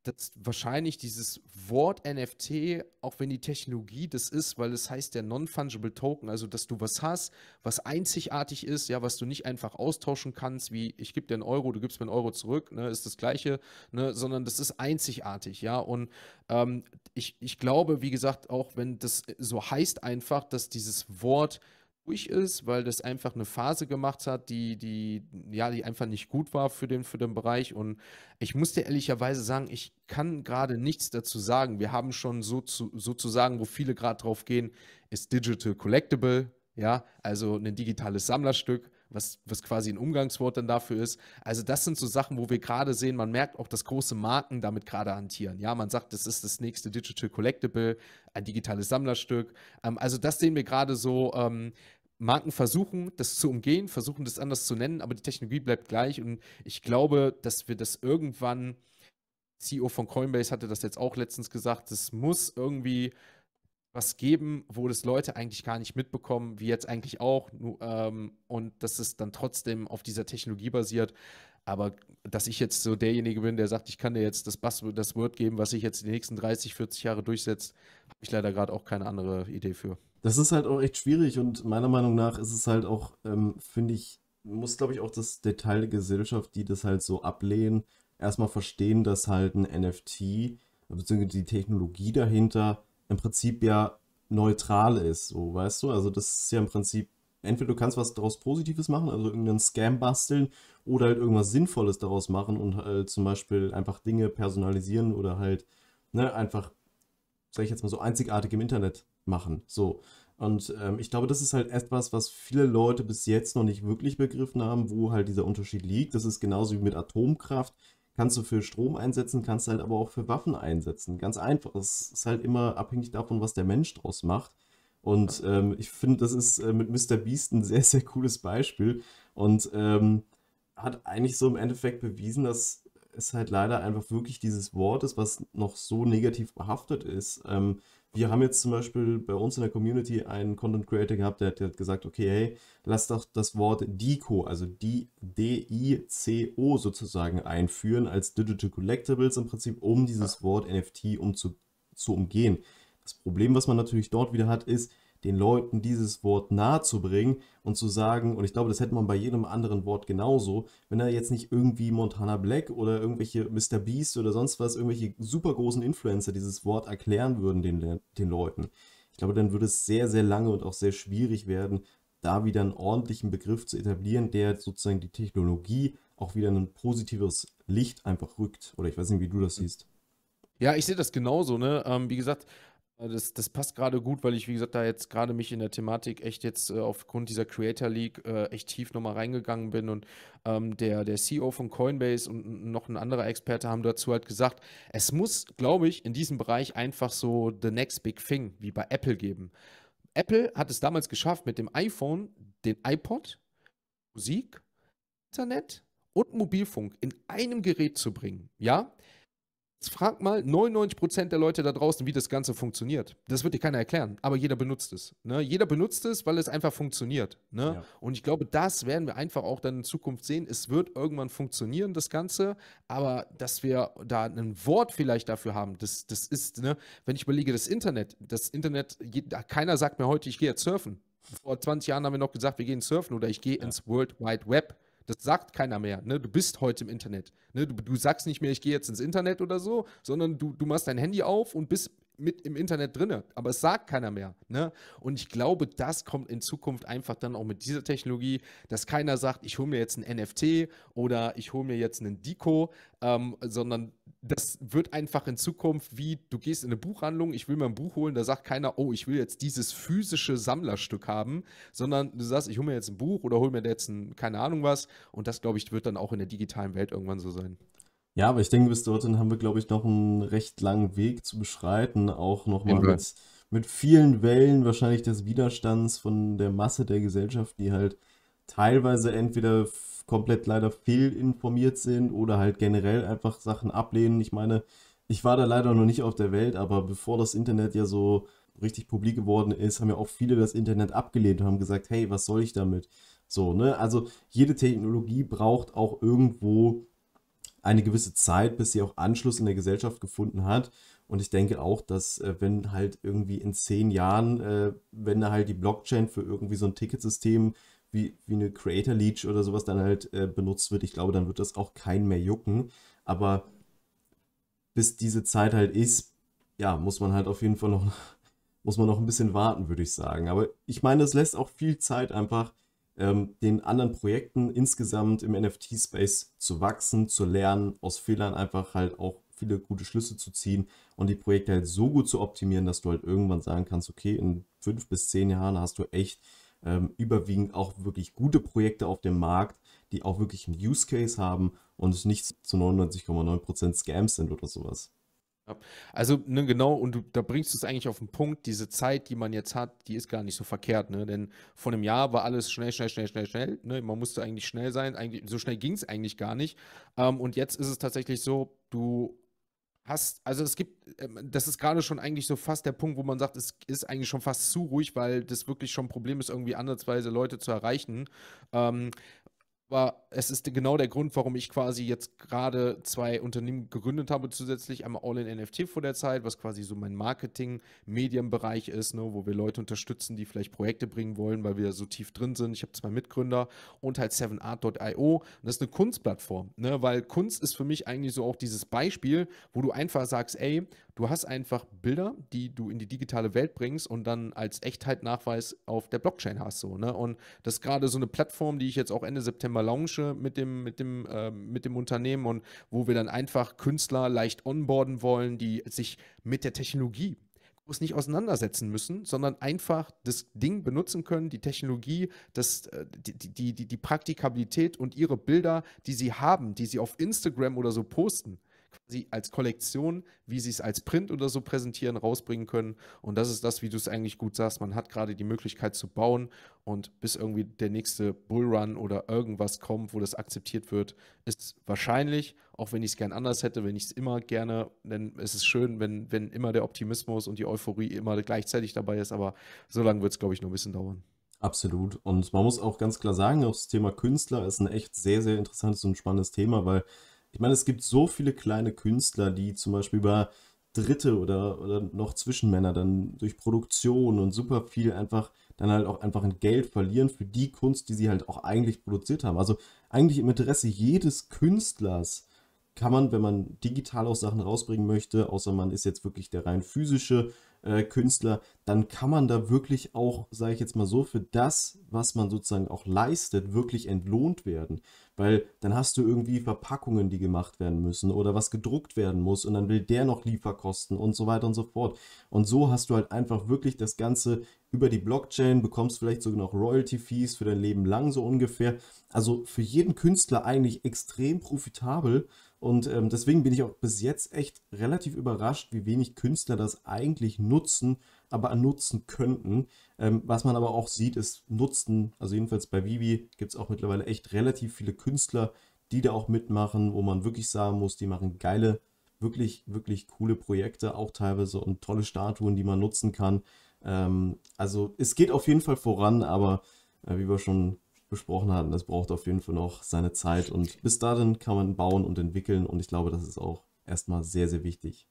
dass wahrscheinlich dieses Wort NFT, auch wenn die Technologie das ist, weil es heißt der Non-Fungible Token, also dass du was hast, was einzigartig ist, ja, was du nicht einfach austauschen kannst, wie ich gebe dir einen Euro, du gibst mir einen Euro zurück, ne, ist das Gleiche, ne, sondern das ist einzigartig, ja. Und ähm, ich, ich glaube, wie gesagt, auch wenn das so heißt einfach, dass dieses Wort durch ist, weil das einfach eine Phase gemacht hat, die, die, ja, die einfach nicht gut war für den, für den Bereich. Und ich muss dir ehrlicherweise sagen, ich kann gerade nichts dazu sagen. Wir haben schon so zu, sozusagen, wo viele gerade drauf gehen, ist Digital Collectible, ja, also ein digitales Sammlerstück was, was quasi ein Umgangswort dann dafür ist. Also das sind so Sachen, wo wir gerade sehen, man merkt auch, dass große Marken damit gerade hantieren. Ja, man sagt, das ist das nächste Digital Collectible, ein digitales Sammlerstück. Ähm, also das sehen wir gerade so. Ähm, Marken versuchen, das zu umgehen, versuchen, das anders zu nennen, aber die Technologie bleibt gleich und ich glaube, dass wir das irgendwann CEO von Coinbase hatte das jetzt auch letztens gesagt, das muss irgendwie was geben, wo das Leute eigentlich gar nicht mitbekommen, wie jetzt eigentlich auch. Ähm, und dass es dann trotzdem auf dieser Technologie basiert. Aber dass ich jetzt so derjenige bin, der sagt, ich kann dir jetzt das, Bas das Word geben, was sich jetzt die nächsten 30, 40 Jahre durchsetzt, habe ich leider gerade auch keine andere Idee für. Das ist halt auch echt schwierig und meiner Meinung nach ist es halt auch, ähm, finde ich, muss glaube ich auch das Detail der Gesellschaft, die das halt so ablehnen, erstmal verstehen, dass halt ein NFT, beziehungsweise die Technologie dahinter, im Prinzip ja neutral ist, so weißt du? Also das ist ja im Prinzip, entweder du kannst was daraus Positives machen, also irgendeinen Scam basteln, oder halt irgendwas Sinnvolles daraus machen und halt zum Beispiel einfach Dinge personalisieren oder halt, ne, einfach, sag ich jetzt mal so, einzigartig im Internet machen. So. Und ähm, ich glaube, das ist halt etwas, was viele Leute bis jetzt noch nicht wirklich begriffen haben, wo halt dieser Unterschied liegt. Das ist genauso wie mit Atomkraft kannst du für Strom einsetzen, kannst du halt aber auch für Waffen einsetzen. Ganz einfach. Es ist halt immer abhängig davon, was der Mensch draus macht. Und ähm, ich finde, das ist äh, mit Mr. Beast ein sehr, sehr cooles Beispiel und ähm, hat eigentlich so im Endeffekt bewiesen, dass es halt leider einfach wirklich dieses Wort ist, was noch so negativ behaftet ist. Ähm, wir haben jetzt zum Beispiel bei uns in der Community einen Content Creator gehabt, der hat, der hat gesagt, okay, hey, lass doch das Wort DICO, also D-I-C-O sozusagen einführen als Digital Collectibles im Prinzip, um dieses Wort NFT um zu, zu umgehen. Das Problem, was man natürlich dort wieder hat, ist, den Leuten dieses Wort nahezubringen und zu sagen, und ich glaube, das hätte man bei jedem anderen Wort genauso, wenn da jetzt nicht irgendwie Montana Black oder irgendwelche Mr. Beast oder sonst was, irgendwelche super großen Influencer dieses Wort erklären würden den, den Leuten. Ich glaube, dann würde es sehr, sehr lange und auch sehr schwierig werden, da wieder einen ordentlichen Begriff zu etablieren, der sozusagen die Technologie auch wieder ein positives Licht einfach rückt. Oder ich weiß nicht, wie du das siehst. Ja, ich sehe das genauso. Ne? Ähm, wie gesagt, äh, das, das passt gerade gut, weil ich, wie gesagt, da jetzt gerade mich in der Thematik echt jetzt äh, aufgrund dieser Creator League äh, echt tief nochmal reingegangen bin. Und ähm, der, der CEO von Coinbase und noch ein anderer Experte haben dazu halt gesagt, es muss, glaube ich, in diesem Bereich einfach so the next big thing, wie bei Apple geben. Apple hat es damals geschafft, mit dem iPhone, den iPod, Musik, Internet und Mobilfunk in einem Gerät zu bringen. Ja, frag mal 99% der Leute da draußen, wie das Ganze funktioniert. Das wird dir keiner erklären, aber jeder benutzt es. Ne? Jeder benutzt es, weil es einfach funktioniert. Ne? Ja. Und ich glaube, das werden wir einfach auch dann in Zukunft sehen. Es wird irgendwann funktionieren, das Ganze, aber dass wir da ein Wort vielleicht dafür haben, das, das ist, ne? wenn ich überlege, das Internet, das Internet, keiner sagt mir heute, ich gehe jetzt surfen. Vor 20 Jahren haben wir noch gesagt, wir gehen surfen oder ich gehe ja. ins World Wide Web. Das sagt keiner mehr. Ne? Du bist heute im Internet. Ne? Du, du sagst nicht mehr, ich gehe jetzt ins Internet oder so, sondern du, du machst dein Handy auf und bist mit im Internet drin, aber es sagt keiner mehr. Ne? Und ich glaube, das kommt in Zukunft einfach dann auch mit dieser Technologie, dass keiner sagt, ich hole mir jetzt ein NFT oder ich hole mir jetzt einen Deco, ähm, sondern das wird einfach in Zukunft wie, du gehst in eine Buchhandlung, ich will mir ein Buch holen, da sagt keiner, oh, ich will jetzt dieses physische Sammlerstück haben, sondern du sagst, ich hole mir jetzt ein Buch oder hole mir jetzt ein, keine Ahnung was. Und das, glaube ich, wird dann auch in der digitalen Welt irgendwann so sein. Ja, aber ich denke, bis dorthin haben wir, glaube ich, noch einen recht langen Weg zu beschreiten. Auch nochmal mit, mit vielen Wellen wahrscheinlich des Widerstands von der Masse der Gesellschaft, die halt teilweise entweder komplett leider fehlinformiert sind oder halt generell einfach Sachen ablehnen. Ich meine, ich war da leider noch nicht auf der Welt, aber bevor das Internet ja so richtig publik geworden ist, haben ja auch viele das Internet abgelehnt und haben gesagt, hey, was soll ich damit? So, ne? Also jede Technologie braucht auch irgendwo eine gewisse Zeit, bis sie auch Anschluss in der Gesellschaft gefunden hat. Und ich denke auch, dass äh, wenn halt irgendwie in zehn Jahren, äh, wenn da halt die Blockchain für irgendwie so ein Ticketsystem wie, wie eine Creator Leech oder sowas dann halt äh, benutzt wird, ich glaube, dann wird das auch keinen mehr jucken. Aber bis diese Zeit halt ist, ja, muss man halt auf jeden Fall noch, muss man noch ein bisschen warten, würde ich sagen. Aber ich meine, es lässt auch viel Zeit einfach ähm, den anderen Projekten insgesamt im NFT-Space zu wachsen, zu lernen, aus Fehlern einfach halt auch viele gute Schlüsse zu ziehen und die Projekte halt so gut zu optimieren, dass du halt irgendwann sagen kannst, okay, in fünf bis zehn Jahren hast du echt ähm, überwiegend auch wirklich gute Projekte auf dem Markt, die auch wirklich einen Use Case haben und nicht zu 99,9% Scams sind oder sowas. Also, ne, genau, und du, da bringst du es eigentlich auf den Punkt, diese Zeit, die man jetzt hat, die ist gar nicht so verkehrt, ne? Denn vor einem Jahr war alles schnell, schnell, schnell, schnell, schnell. Ne? Man musste eigentlich schnell sein, eigentlich, so schnell ging es eigentlich gar nicht. Ähm, und jetzt ist es tatsächlich so, du hast, also es gibt, ähm, das ist gerade schon eigentlich so fast der Punkt, wo man sagt, es ist eigentlich schon fast zu ruhig, weil das wirklich schon ein Problem ist, irgendwie andersweise Leute zu erreichen. Ähm, aber es ist genau der Grund, warum ich quasi jetzt gerade zwei Unternehmen gegründet habe, zusätzlich einmal All in NFT vor der Zeit, was quasi so mein Marketing-Medienbereich ist, ne, wo wir Leute unterstützen, die vielleicht Projekte bringen wollen, weil wir so tief drin sind. Ich habe zwei Mitgründer und halt 7art.io. Und das ist eine Kunstplattform, ne, weil Kunst ist für mich eigentlich so auch dieses Beispiel, wo du einfach sagst, ey, du hast einfach Bilder, die du in die digitale Welt bringst und dann als Echtheit Nachweis auf der Blockchain hast. So, ne? Und das ist gerade so eine Plattform, die ich jetzt auch Ende September Phalange mit dem, mit dem, äh, mit dem Unternehmen und wo wir dann einfach Künstler leicht onboarden wollen, die sich mit der Technologie groß nicht auseinandersetzen müssen, sondern einfach das Ding benutzen können, die Technologie, das, äh, die, die, die, die Praktikabilität und ihre Bilder, die sie haben, die sie auf Instagram oder so posten quasi als Kollektion, wie sie es als Print oder so präsentieren, rausbringen können. Und das ist das, wie du es eigentlich gut sagst. Man hat gerade die Möglichkeit zu bauen und bis irgendwie der nächste Bullrun oder irgendwas kommt, wo das akzeptiert wird, ist wahrscheinlich, auch wenn ich es gern anders hätte, wenn ich es immer gerne, denn es ist schön, wenn, wenn immer der Optimismus und die Euphorie immer gleichzeitig dabei ist, aber so lange wird es, glaube ich, noch ein bisschen dauern. Absolut. Und man muss auch ganz klar sagen, auch das Thema Künstler ist ein echt sehr, sehr interessantes und spannendes Thema, weil ich meine, es gibt so viele kleine Künstler, die zum Beispiel über Dritte oder, oder noch Zwischenmänner dann durch Produktion und super viel einfach dann halt auch einfach ein Geld verlieren für die Kunst, die sie halt auch eigentlich produziert haben. Also eigentlich im Interesse jedes Künstlers kann man, wenn man digital auch Sachen rausbringen möchte, außer man ist jetzt wirklich der rein physische äh, Künstler, dann kann man da wirklich auch, sage ich jetzt mal so, für das, was man sozusagen auch leistet, wirklich entlohnt werden weil dann hast du irgendwie Verpackungen, die gemacht werden müssen oder was gedruckt werden muss und dann will der noch Lieferkosten und so weiter und so fort. Und so hast du halt einfach wirklich das Ganze über die Blockchain, bekommst vielleicht sogar noch Royalty-Fees für dein Leben lang so ungefähr. Also für jeden Künstler eigentlich extrem profitabel. Und ähm, deswegen bin ich auch bis jetzt echt relativ überrascht, wie wenig Künstler das eigentlich nutzen, aber nutzen könnten. Ähm, was man aber auch sieht, ist Nutzen. Also jedenfalls bei Vivi gibt es auch mittlerweile echt relativ viele Künstler, die da auch mitmachen, wo man wirklich sagen muss, die machen geile, wirklich, wirklich coole Projekte auch teilweise und tolle Statuen, die man nutzen kann. Ähm, also es geht auf jeden Fall voran, aber äh, wie wir schon besprochen hatten, das braucht auf jeden Fall noch seine Zeit und bis dahin kann man bauen und entwickeln und ich glaube, das ist auch erstmal sehr, sehr wichtig.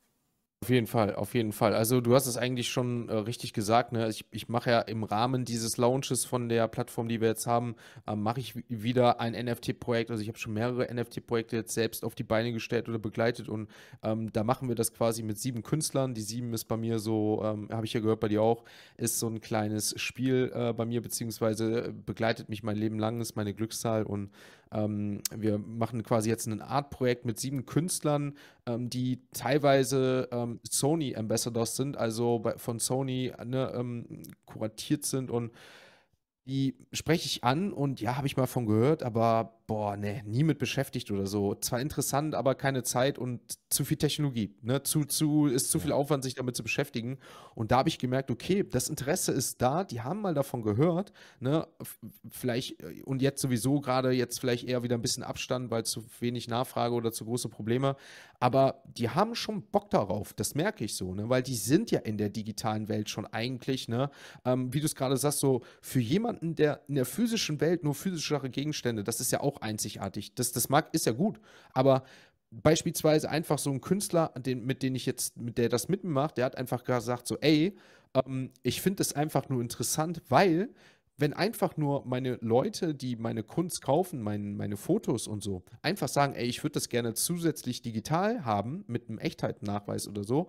Auf jeden Fall, auf jeden Fall. Also du hast es eigentlich schon äh, richtig gesagt. Ne? Also, ich, ich mache ja im Rahmen dieses Launches von der Plattform, die wir jetzt haben, äh, mache ich wieder ein NFT-Projekt. Also ich habe schon mehrere NFT-Projekte jetzt selbst auf die Beine gestellt oder begleitet und ähm, da machen wir das quasi mit sieben Künstlern. Die sieben ist bei mir so, ähm, habe ich ja gehört, bei dir auch, ist so ein kleines Spiel äh, bei mir, beziehungsweise äh, begleitet mich mein Leben lang, ist meine Glückszahl und ähm, wir machen quasi jetzt ein Art-Projekt mit sieben Künstlern, ähm, die teilweise ähm, Sony Ambassadors sind, also bei, von Sony ne, ähm, kuratiert sind und die spreche ich an und ja, habe ich mal von gehört, aber boah, ne, nie mit beschäftigt oder so. Zwar interessant, aber keine Zeit und zu viel Technologie. Ne? Zu, zu, ist zu viel Aufwand, sich damit zu beschäftigen. Und da habe ich gemerkt, okay, das Interesse ist da, die haben mal davon gehört, ne? Vielleicht, äh, und jetzt sowieso gerade jetzt vielleicht eher wieder ein bisschen Abstand, weil zu wenig Nachfrage oder zu große Probleme. Aber die haben schon Bock darauf, das merke ich so, ne? Weil die sind ja in der digitalen Welt schon eigentlich, ne? Ähm, wie du es gerade sagst, so für jemanden, der in der physischen Welt nur physische Gegenstände, das ist ja auch einzigartig. Das, das mag, ist ja gut, aber beispielsweise einfach so ein Künstler, den, mit dem ich jetzt, mit der das mitmacht, der hat einfach gesagt so, ey, ähm, ich finde es einfach nur interessant, weil wenn einfach nur meine Leute, die meine Kunst kaufen, mein, meine Fotos und so, einfach sagen, ey, ich würde das gerne zusätzlich digital haben mit einem Echtheitsnachweis oder so,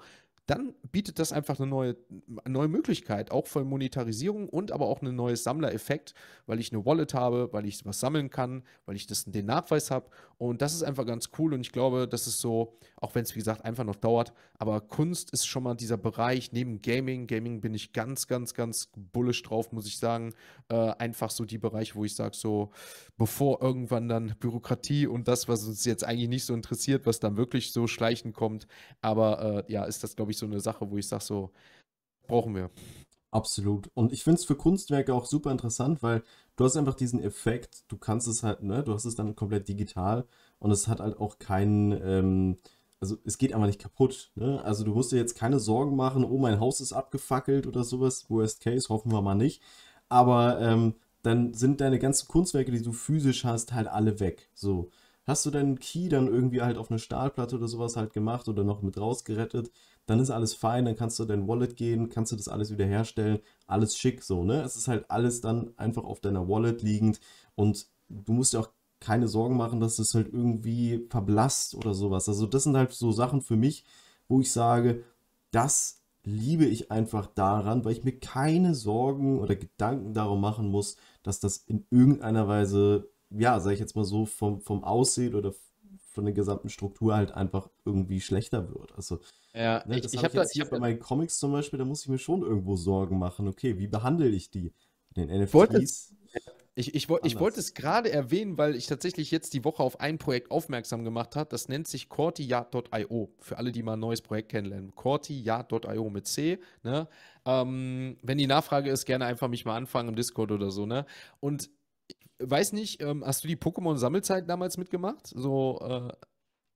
dann bietet das einfach eine neue, eine neue Möglichkeit, auch für Monetarisierung und aber auch einen neuen Sammlereffekt, weil ich eine Wallet habe, weil ich was sammeln kann, weil ich das, den Nachweis habe. Und das ist einfach ganz cool und ich glaube, das ist so, auch wenn es wie gesagt einfach noch dauert, aber Kunst ist schon mal dieser Bereich neben Gaming. Gaming bin ich ganz, ganz, ganz bullisch drauf, muss ich sagen. Äh, einfach so die Bereiche, wo ich sage, so bevor irgendwann dann Bürokratie und das, was uns jetzt eigentlich nicht so interessiert, was dann wirklich so schleichend kommt, aber äh, ja, ist das, glaube ich, so so eine Sache, wo ich sage, so brauchen wir. Absolut. Und ich finde es für Kunstwerke auch super interessant, weil du hast einfach diesen Effekt, du kannst es halt, ne, du hast es dann komplett digital und es hat halt auch keinen, ähm, also es geht einfach nicht kaputt. Ne? Also du musst dir jetzt keine Sorgen machen, oh, mein Haus ist abgefackelt oder sowas, worst case, hoffen wir mal nicht. Aber ähm, dann sind deine ganzen Kunstwerke, die du physisch hast, halt alle weg. So. Hast du deinen Key dann irgendwie halt auf eine Stahlplatte oder sowas halt gemacht oder noch mit rausgerettet, dann ist alles fein, dann kannst du dein Wallet gehen, kannst du das alles wieder herstellen, alles schick so, ne? Es ist halt alles dann einfach auf deiner Wallet liegend und du musst dir auch keine Sorgen machen, dass das halt irgendwie verblasst oder sowas. Also das sind halt so Sachen für mich, wo ich sage, das liebe ich einfach daran, weil ich mir keine Sorgen oder Gedanken darum machen muss, dass das in irgendeiner Weise, ja, sag ich jetzt mal so, vom, vom Aussehen oder von der gesamten Struktur halt einfach irgendwie schlechter wird. Also, ja, ne, ich, ich habe hab jetzt da, ich hab bei meinen Comics zum Beispiel, da muss ich mir schon irgendwo Sorgen machen. Okay, wie behandle ich die? den NFTs. Wollte, ich, ich, ich wollte es gerade erwähnen, weil ich tatsächlich jetzt die Woche auf ein Projekt aufmerksam gemacht habe. Das nennt sich Cortia.io. Für alle, die mal ein neues Projekt kennenlernen. Cortia.io mit C. Ne? Ähm, wenn die Nachfrage ist, gerne einfach mich mal anfangen im Discord oder so. Ne? Und weiß nicht, ähm, hast du die Pokémon-Sammelzeit damals mitgemacht? So äh,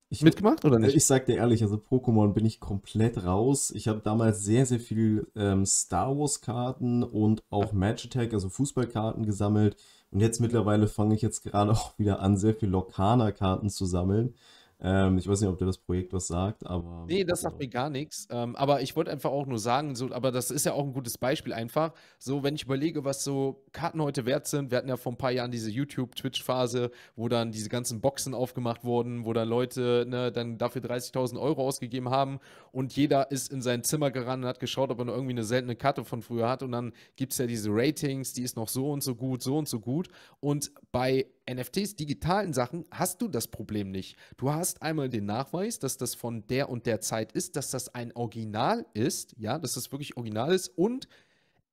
ich, mitgemacht oder nicht? Äh, ich sag dir ehrlich, also Pokémon bin ich komplett raus. Ich habe damals sehr, sehr viel ähm, Star Wars-Karten und auch Magitek, also Fußballkarten gesammelt. Und jetzt mittlerweile fange ich jetzt gerade auch wieder an, sehr viel Lokana-Karten zu sammeln. Ähm, ich weiß nicht, ob dir das Projekt was sagt, aber. Nee, das sagt äh, mir gar nichts. Ähm, aber ich wollte einfach auch nur sagen, so, aber das ist ja auch ein gutes Beispiel einfach. So, wenn ich überlege, was so Karten heute wert sind. Wir hatten ja vor ein paar Jahren diese YouTube-Twitch-Phase, wo dann diese ganzen Boxen aufgemacht wurden, wo dann Leute ne, dann dafür 30.000 Euro ausgegeben haben und jeder ist in sein Zimmer gerannt und hat geschaut, ob er noch irgendwie eine seltene Karte von früher hat. Und dann gibt es ja diese Ratings, die ist noch so und so gut, so und so gut. Und bei NFTs, digitalen Sachen, hast du das Problem nicht. Du hast einmal den Nachweis, dass das von der und der Zeit ist, dass das ein Original ist, ja, dass das wirklich original ist und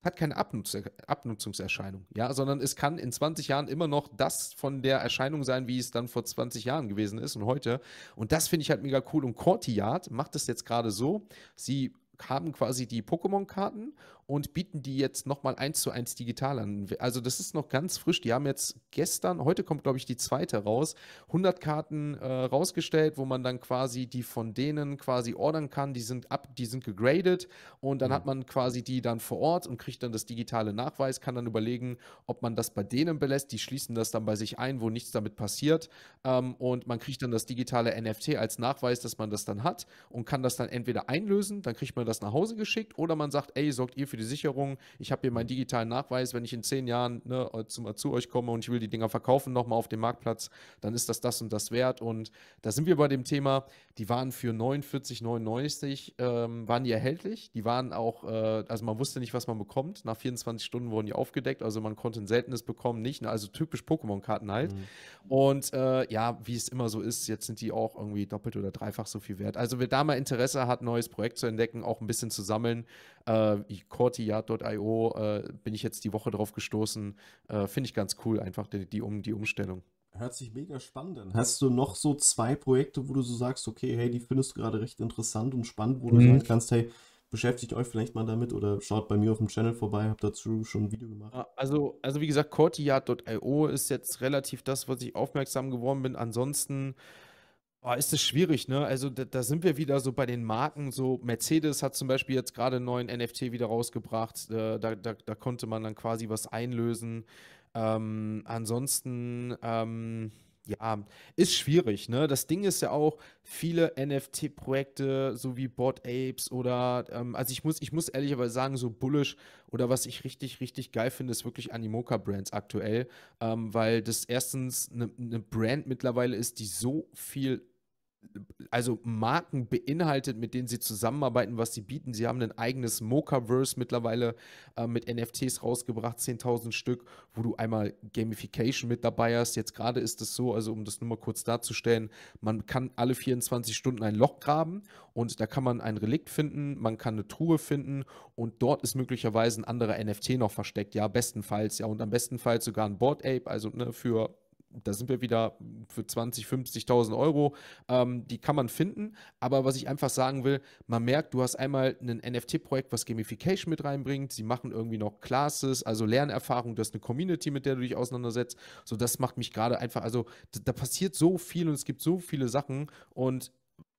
hat keine Abnutz Abnutzungserscheinung, ja, sondern es kann in 20 Jahren immer noch das von der Erscheinung sein, wie es dann vor 20 Jahren gewesen ist und heute. Und das finde ich halt mega cool. Und Courtyard macht das jetzt gerade so. Sie haben quasi die Pokémon-Karten und bieten die jetzt nochmal eins zu eins digital an. Also das ist noch ganz frisch. Die haben jetzt gestern, heute kommt glaube ich die zweite raus, 100 Karten äh, rausgestellt, wo man dann quasi die von denen quasi ordern kann. Die sind ab, die sind gegradet und dann mhm. hat man quasi die dann vor Ort und kriegt dann das digitale Nachweis, kann dann überlegen, ob man das bei denen belässt. Die schließen das dann bei sich ein, wo nichts damit passiert ähm, und man kriegt dann das digitale NFT als Nachweis, dass man das dann hat und kann das dann entweder einlösen, dann kriegt man das das nach Hause geschickt oder man sagt, ey, sorgt ihr für die Sicherung, ich habe hier meinen digitalen Nachweis, wenn ich in zehn Jahren ne, zu, zu euch komme und ich will die Dinger verkaufen nochmal auf dem Marktplatz, dann ist das das und das wert. Und da sind wir bei dem Thema, die waren für 49,99 ähm, waren die erhältlich. Die waren auch, äh, also man wusste nicht, was man bekommt. Nach 24 Stunden wurden die aufgedeckt, also man konnte ein seltenes bekommen, nicht, ne, also typisch Pokémon-Karten halt. Mhm. Und äh, ja, wie es immer so ist, jetzt sind die auch irgendwie doppelt oder dreifach so viel wert. Also wer da mal Interesse hat, neues Projekt zu entdecken, auch auch ein bisschen zu sammeln. Äh, äh, bin ich jetzt die Woche drauf gestoßen. Äh, Finde ich ganz cool, einfach die, die, um, die Umstellung. Hört sich mega spannend an. Hast du noch so zwei Projekte, wo du so sagst, okay, hey, die findest du gerade recht interessant und spannend, wo mhm. du sagen kannst, hey, beschäftigt euch vielleicht mal damit oder schaut bei mir auf dem Channel vorbei, habe dazu schon ein Video gemacht. Ah, also, also wie gesagt, Cortiard.io ist jetzt relativ das, was ich aufmerksam geworden bin. Ansonsten Oh, ist das schwierig, ne? Also da, da, sind wir wieder so bei den Marken. So Mercedes hat zum Beispiel jetzt gerade einen neuen NFT wieder rausgebracht. Äh, da, da, da konnte man dann quasi was einlösen. Ähm, ansonsten, ähm, ja, ist schwierig, ne? Das Ding ist ja auch, viele NFT-Projekte, so wie Bot Apes oder, ähm, also ich muss, ich muss ehrlicherweise sagen, so bullish oder was ich richtig, richtig geil finde, ist wirklich Animoca Brands aktuell, ähm, weil das erstens eine ne Brand mittlerweile ist, die so viel also Marken beinhaltet, mit denen sie zusammenarbeiten, was sie bieten. Sie haben ein eigenes Mochaverse mittlerweile äh, mit NFTs rausgebracht, 10.000 Stück, wo du einmal Gamification mit dabei hast. Jetzt gerade ist es so, also um das nur mal kurz darzustellen, man kann alle 24 Stunden ein Loch graben und da kann man ein Relikt finden, man kann eine Truhe finden und dort ist möglicherweise ein anderer NFT noch versteckt. Ja, bestenfalls, ja, und am bestenfalls sogar ein Board Ape, also ne, für da sind wir wieder für 20, 50.000 Euro. Ähm, die kann man finden. Aber was ich einfach sagen will, man merkt, du hast einmal ein NFT-Projekt, was Gamification mit reinbringt. Sie machen irgendwie noch Classes, also Lernerfahrung. Du hast eine Community, mit der du dich auseinandersetzt. So, das macht mich gerade einfach, also da, da passiert so viel und es gibt so viele Sachen. Und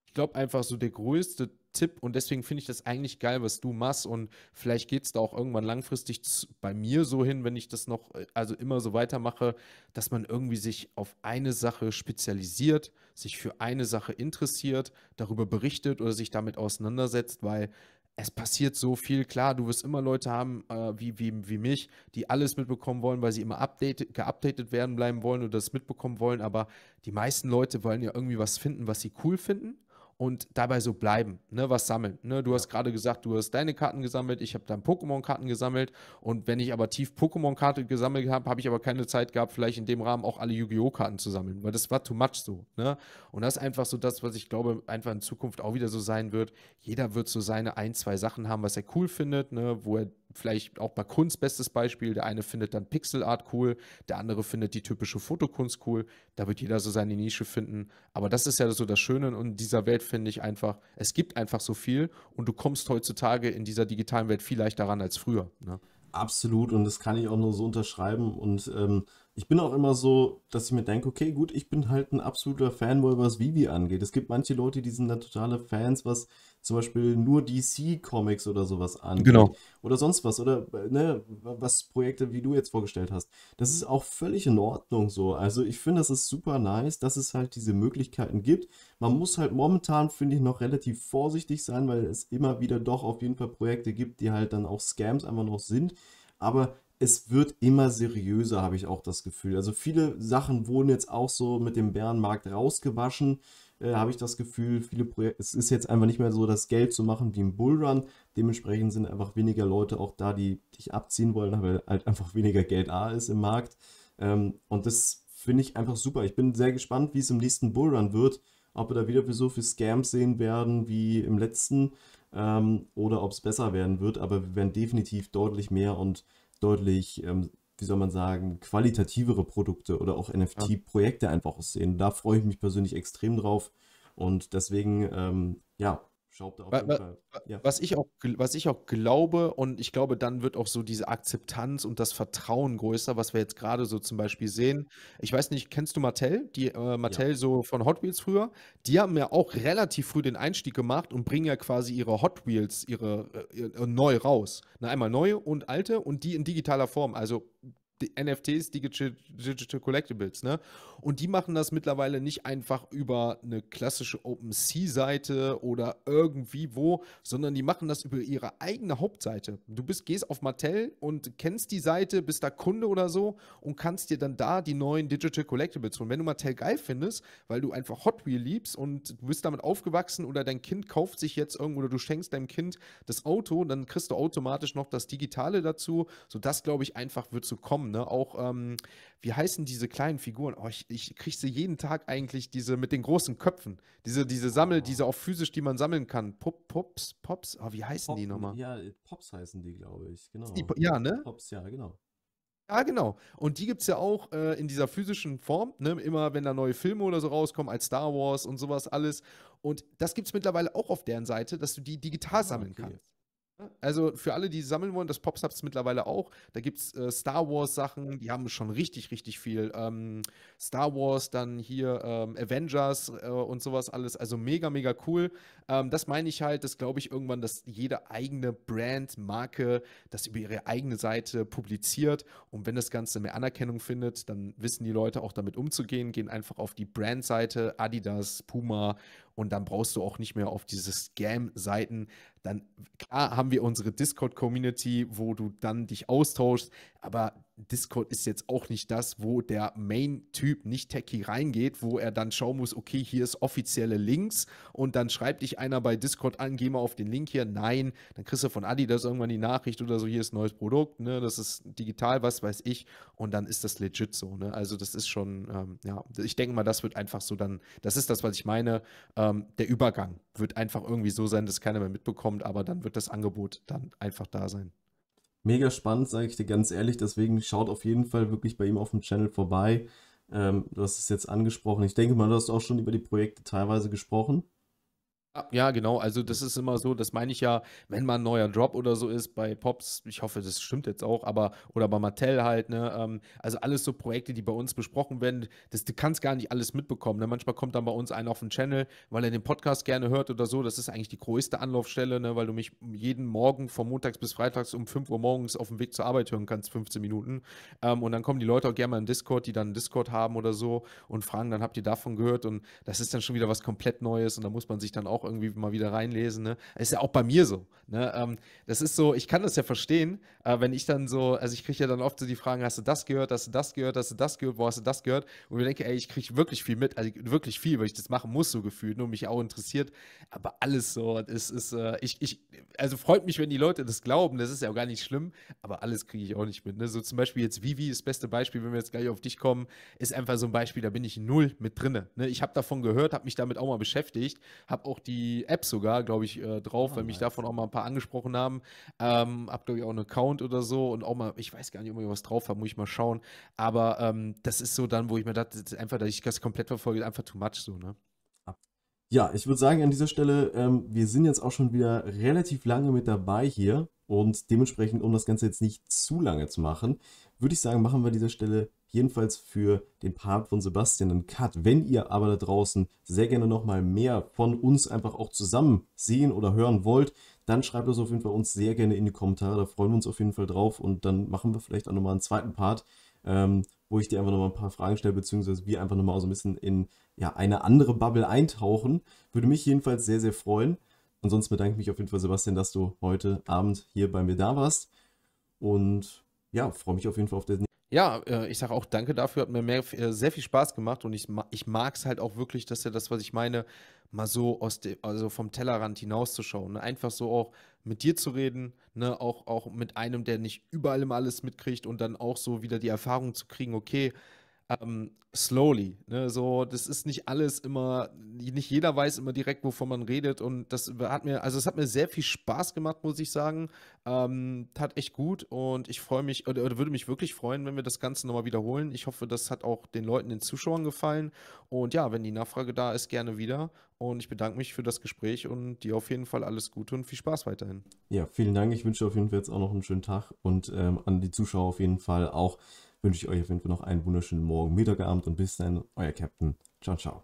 ich glaube einfach so der größte Tipp und deswegen finde ich das eigentlich geil, was du machst und vielleicht geht es da auch irgendwann langfristig bei mir so hin, wenn ich das noch, äh, also immer so weitermache, dass man irgendwie sich auf eine Sache spezialisiert, sich für eine Sache interessiert, darüber berichtet oder sich damit auseinandersetzt, weil es passiert so viel. Klar, du wirst immer Leute haben, äh, wie, wie, wie mich, die alles mitbekommen wollen, weil sie immer update, geupdatet werden bleiben wollen oder das mitbekommen wollen. Aber die meisten Leute wollen ja irgendwie was finden, was sie cool finden und dabei so bleiben, ne, was sammeln. Ne? Du hast gerade gesagt, du hast deine Karten gesammelt, ich habe dann Pokémon-Karten gesammelt und wenn ich aber tief Pokémon-Karten gesammelt habe, habe ich aber keine Zeit gehabt, vielleicht in dem Rahmen auch alle Yu-Gi-Oh!-Karten zu sammeln, weil das war too much so. Ne? Und das ist einfach so das, was ich glaube, einfach in Zukunft auch wieder so sein wird. Jeder wird so seine ein, zwei Sachen haben, was er cool findet, ne, wo er vielleicht auch bei Kunst bestes Beispiel. Der eine findet dann Pixelart cool, der andere findet die typische Fotokunst cool. Da wird jeder so seine Nische finden. Aber das ist ja so das Schöne in dieser Welt, finde ich einfach. Es gibt einfach so viel und du kommst heutzutage in dieser digitalen Welt viel leichter ran als früher. Ne? Absolut und das kann ich auch nur so unterschreiben und ähm, ich bin auch immer so, dass ich mir denke, okay, gut, ich bin halt ein absoluter Fanboy, was Vivi angeht. Es gibt manche Leute, die sind da totale Fans, was zum Beispiel nur DC-Comics oder sowas angeht. Genau. Oder sonst was. Oder ne, was Projekte, wie du jetzt vorgestellt hast. Das ist auch völlig in Ordnung so. Also ich finde, das ist super nice, dass es halt diese Möglichkeiten gibt. Man muss halt momentan, finde ich, noch relativ vorsichtig sein, weil es immer wieder doch auf jeden Fall Projekte gibt, die halt dann auch Scams einfach noch sind. Aber es wird immer seriöser, habe ich auch das Gefühl. Also viele Sachen wurden jetzt auch so mit dem Bärenmarkt rausgewaschen, äh, habe ich das Gefühl. Viele Projekte, es ist jetzt einfach nicht mehr so, das Geld zu machen wie im Bullrun. Dementsprechend sind einfach weniger Leute auch da, die dich abziehen wollen, weil halt einfach weniger Geld da ist im Markt. Ähm, und das finde ich einfach super. Ich bin sehr gespannt, wie es im nächsten Bullrun wird. Ob wir da wieder so viele Scams sehen werden wie im letzten ähm, oder ob es besser werden wird. Aber wir werden definitiv deutlich mehr und deutlich, ähm, wie soll man sagen, qualitativere Produkte oder auch NFT-Projekte einfach aussehen. Da freue ich mich persönlich extrem drauf. Und deswegen, ähm, ja, schraubt auf jeden Fall. Ja. Was, ich auch, was ich auch glaube, und ich glaube, dann wird auch so diese Akzeptanz und das Vertrauen größer, was wir jetzt gerade so zum Beispiel sehen. Ich weiß nicht, kennst du Mattel? Die äh, Mattel ja. so von Hot Wheels früher, die haben ja auch relativ früh den Einstieg gemacht und bringen ja quasi ihre Hot Wheels, ihre äh, äh neu raus. Na, einmal neue und alte und die in digitaler Form. Also NFTs, Digital, Digital Collectibles, ne? Und die machen das mittlerweile nicht einfach über eine klassische OpenSea-Seite oder irgendwie wo, sondern die machen das über ihre eigene Hauptseite. Du bist, gehst auf Mattel und kennst die Seite, bist da Kunde oder so und kannst dir dann da die neuen Digital Collectibles holen. Wenn du Mattel geil findest, weil du einfach Hot Wheel liebst und du bist damit aufgewachsen oder dein Kind kauft sich jetzt irgendwo oder du schenkst deinem Kind das Auto, dann kriegst du automatisch noch das Digitale dazu. So, das glaube ich einfach wird so kommen ne? Auch, ähm, wie heißen diese kleinen Figuren? Oh, ich, ich kriege sie jeden Tag eigentlich, diese mit den großen Köpfen. Diese, diese Sammel, oh. diese auch physisch, die man sammeln kann. Pop, Pops, Pops, oh, wie heißen Pop, die nochmal? Ja, Pops heißen die, glaube ich, genau. Die, ja, ne? Pops, ja, genau. Ja, genau. Und die gibt es ja auch äh, in dieser physischen Form, ne? immer wenn da neue Filme oder so rauskommen, als Star Wars und sowas alles. Und das gibt es mittlerweile auch auf deren Seite, dass du die digital ah, sammeln okay. kannst. Also für alle, die sammeln wollen, das Pops habt mittlerweile auch. Da gibt es äh, Star Wars-Sachen, die haben schon richtig, richtig viel. Ähm, Star Wars, dann hier ähm, Avengers äh, und sowas alles. Also mega, mega cool. Ähm, das meine ich halt, das glaube ich irgendwann, dass jede eigene Brand, Marke das über ihre eigene Seite publiziert. Und wenn das Ganze mehr Anerkennung findet, dann wissen die Leute auch damit umzugehen, gehen einfach auf die Brand-Seite, Adidas, Puma und dann brauchst du auch nicht mehr auf diese Scam-Seiten dann klar haben wir unsere Discord-Community, wo du dann dich austauschst, aber Discord ist jetzt auch nicht das, wo der Main-Typ nicht techie reingeht, wo er dann schauen muss, okay, hier ist offizielle Links und dann schreibt dich einer bei Discord an, geh mal auf den Link hier. Nein, dann kriegst du von Adi Adidas irgendwann die Nachricht oder so, hier ist ein neues Produkt, ne, das ist digital, was weiß ich. Und dann ist das legit so, ne? Also das ist schon, ähm, ja, ich denke mal, das wird einfach so dann, das ist das, was ich meine. Ähm, der Übergang wird einfach irgendwie so sein, dass keiner mehr mitbekommt, aber dann wird das Angebot dann einfach da sein mega spannend, sage ich dir ganz ehrlich. Deswegen schaut auf jeden Fall wirklich bei ihm auf dem Channel vorbei. Ähm, du hast es jetzt angesprochen. Ich denke mal, du hast auch schon über die Projekte teilweise gesprochen. Ah, ja, genau. Also das ist immer so, das meine ich ja, wenn mal ein neuer Drop oder so ist bei Pops, ich hoffe, das stimmt jetzt auch, aber oder bei Mattel halt, ne? Ähm, also alles so Projekte, die bei uns besprochen werden, das, du kannst gar nicht alles mitbekommen. Ne? Manchmal kommt dann bei uns einer auf den Channel, weil er den Podcast gerne hört oder so. Das ist eigentlich die größte Anlaufstelle, ne? weil du mich jeden Morgen von montags bis freitags um 5 Uhr morgens auf dem Weg zur Arbeit hören kannst, 15 Minuten. Ähm, und dann kommen die Leute auch gerne mal in Discord, die dann einen Discord haben oder so und fragen, dann habt ihr davon gehört und das ist dann schon wieder was komplett Neues und da muss man sich dann auch auch irgendwie mal wieder reinlesen. Ne? Ist ja auch bei mir so. Ne? Ähm, das ist so, ich kann das ja verstehen, äh, wenn ich dann so, also ich kriege ja dann oft so die Fragen, hast du das gehört, hast du das gehört, hast du das gehört, wo hast du das gehört? Und ich denke, ey, ich kriege wirklich viel mit, also wirklich viel, weil ich das machen muss, so gefühlt, nur mich auch interessiert. Aber alles so, es ist, äh, ich, ich, also freut mich, wenn die Leute das glauben, das ist ja auch gar nicht schlimm, aber alles kriege ich auch nicht mit. Ne? So zum Beispiel jetzt Vivi, das beste Beispiel, wenn wir jetzt gleich auf dich kommen, ist einfach so ein Beispiel, da bin ich null mit drin. Ne? Ich habe davon gehört, habe mich damit auch mal beschäftigt, habe auch die die App sogar, glaube ich, äh, drauf, oh, weil mich davon auch mal ein paar angesprochen haben. Ähm, hab, glaube ich, auch einen Account oder so und auch mal, ich weiß gar nicht, ob ich was drauf habe, muss ich mal schauen. Aber ähm, das ist so dann, wo ich mir dachte, das einfach, dass ich das komplett verfolge, einfach too much so, ne? Ja, ich würde sagen, an dieser Stelle, ähm, wir sind jetzt auch schon wieder relativ lange mit dabei hier und dementsprechend, um das Ganze jetzt nicht zu lange zu machen, würde ich sagen, machen wir an dieser Stelle jedenfalls für den Part von Sebastian einen Cut. Wenn ihr aber da draußen sehr gerne nochmal mehr von uns einfach auch zusammen sehen oder hören wollt, dann schreibt das auf jeden Fall uns sehr gerne in die Kommentare. Da freuen wir uns auf jeden Fall drauf und dann machen wir vielleicht auch nochmal einen zweiten Part, ähm, wo ich dir einfach nochmal ein paar Fragen stelle, beziehungsweise wir einfach nochmal so ein bisschen in ja, eine andere Bubble eintauchen. Würde mich jedenfalls sehr, sehr freuen. Ansonsten bedanke ich mich auf jeden Fall, Sebastian, dass du heute Abend hier bei mir da warst. Und ja, freue mich auf jeden Fall auf den ja, äh, ich sage auch danke dafür, hat mir mehr, äh, sehr viel Spaß gemacht und ich, ich mag es halt auch wirklich, dass ja das, was ich meine, mal so aus dem, also vom Tellerrand hinauszuschauen. Ne? Einfach so auch mit dir zu reden, ne? auch, auch mit einem, der nicht überall immer alles mitkriegt und dann auch so wieder die Erfahrung zu kriegen, okay, ähm, slowly. Ne? So, das ist nicht alles immer, nicht jeder weiß immer direkt, wovon man redet. Und das hat mir, also es hat mir sehr viel Spaß gemacht, muss ich sagen. Ähm, tat echt gut und ich freue mich, oder, oder, würde mich wirklich freuen, wenn wir das Ganze nochmal wiederholen. Ich hoffe, das hat auch den Leuten, den Zuschauern gefallen. Und ja, wenn die Nachfrage da ist, gerne wieder. Und ich bedanke mich für das Gespräch und dir auf jeden Fall alles Gute und viel Spaß weiterhin. Ja, vielen Dank. Ich wünsche auf jeden Fall jetzt auch noch einen schönen Tag und ähm, an die Zuschauer auf jeden Fall auch wünsche ich euch auf jeden Fall noch einen wunderschönen Morgen, Mittag, Abend und bis dann, euer Captain. Ciao, ciao.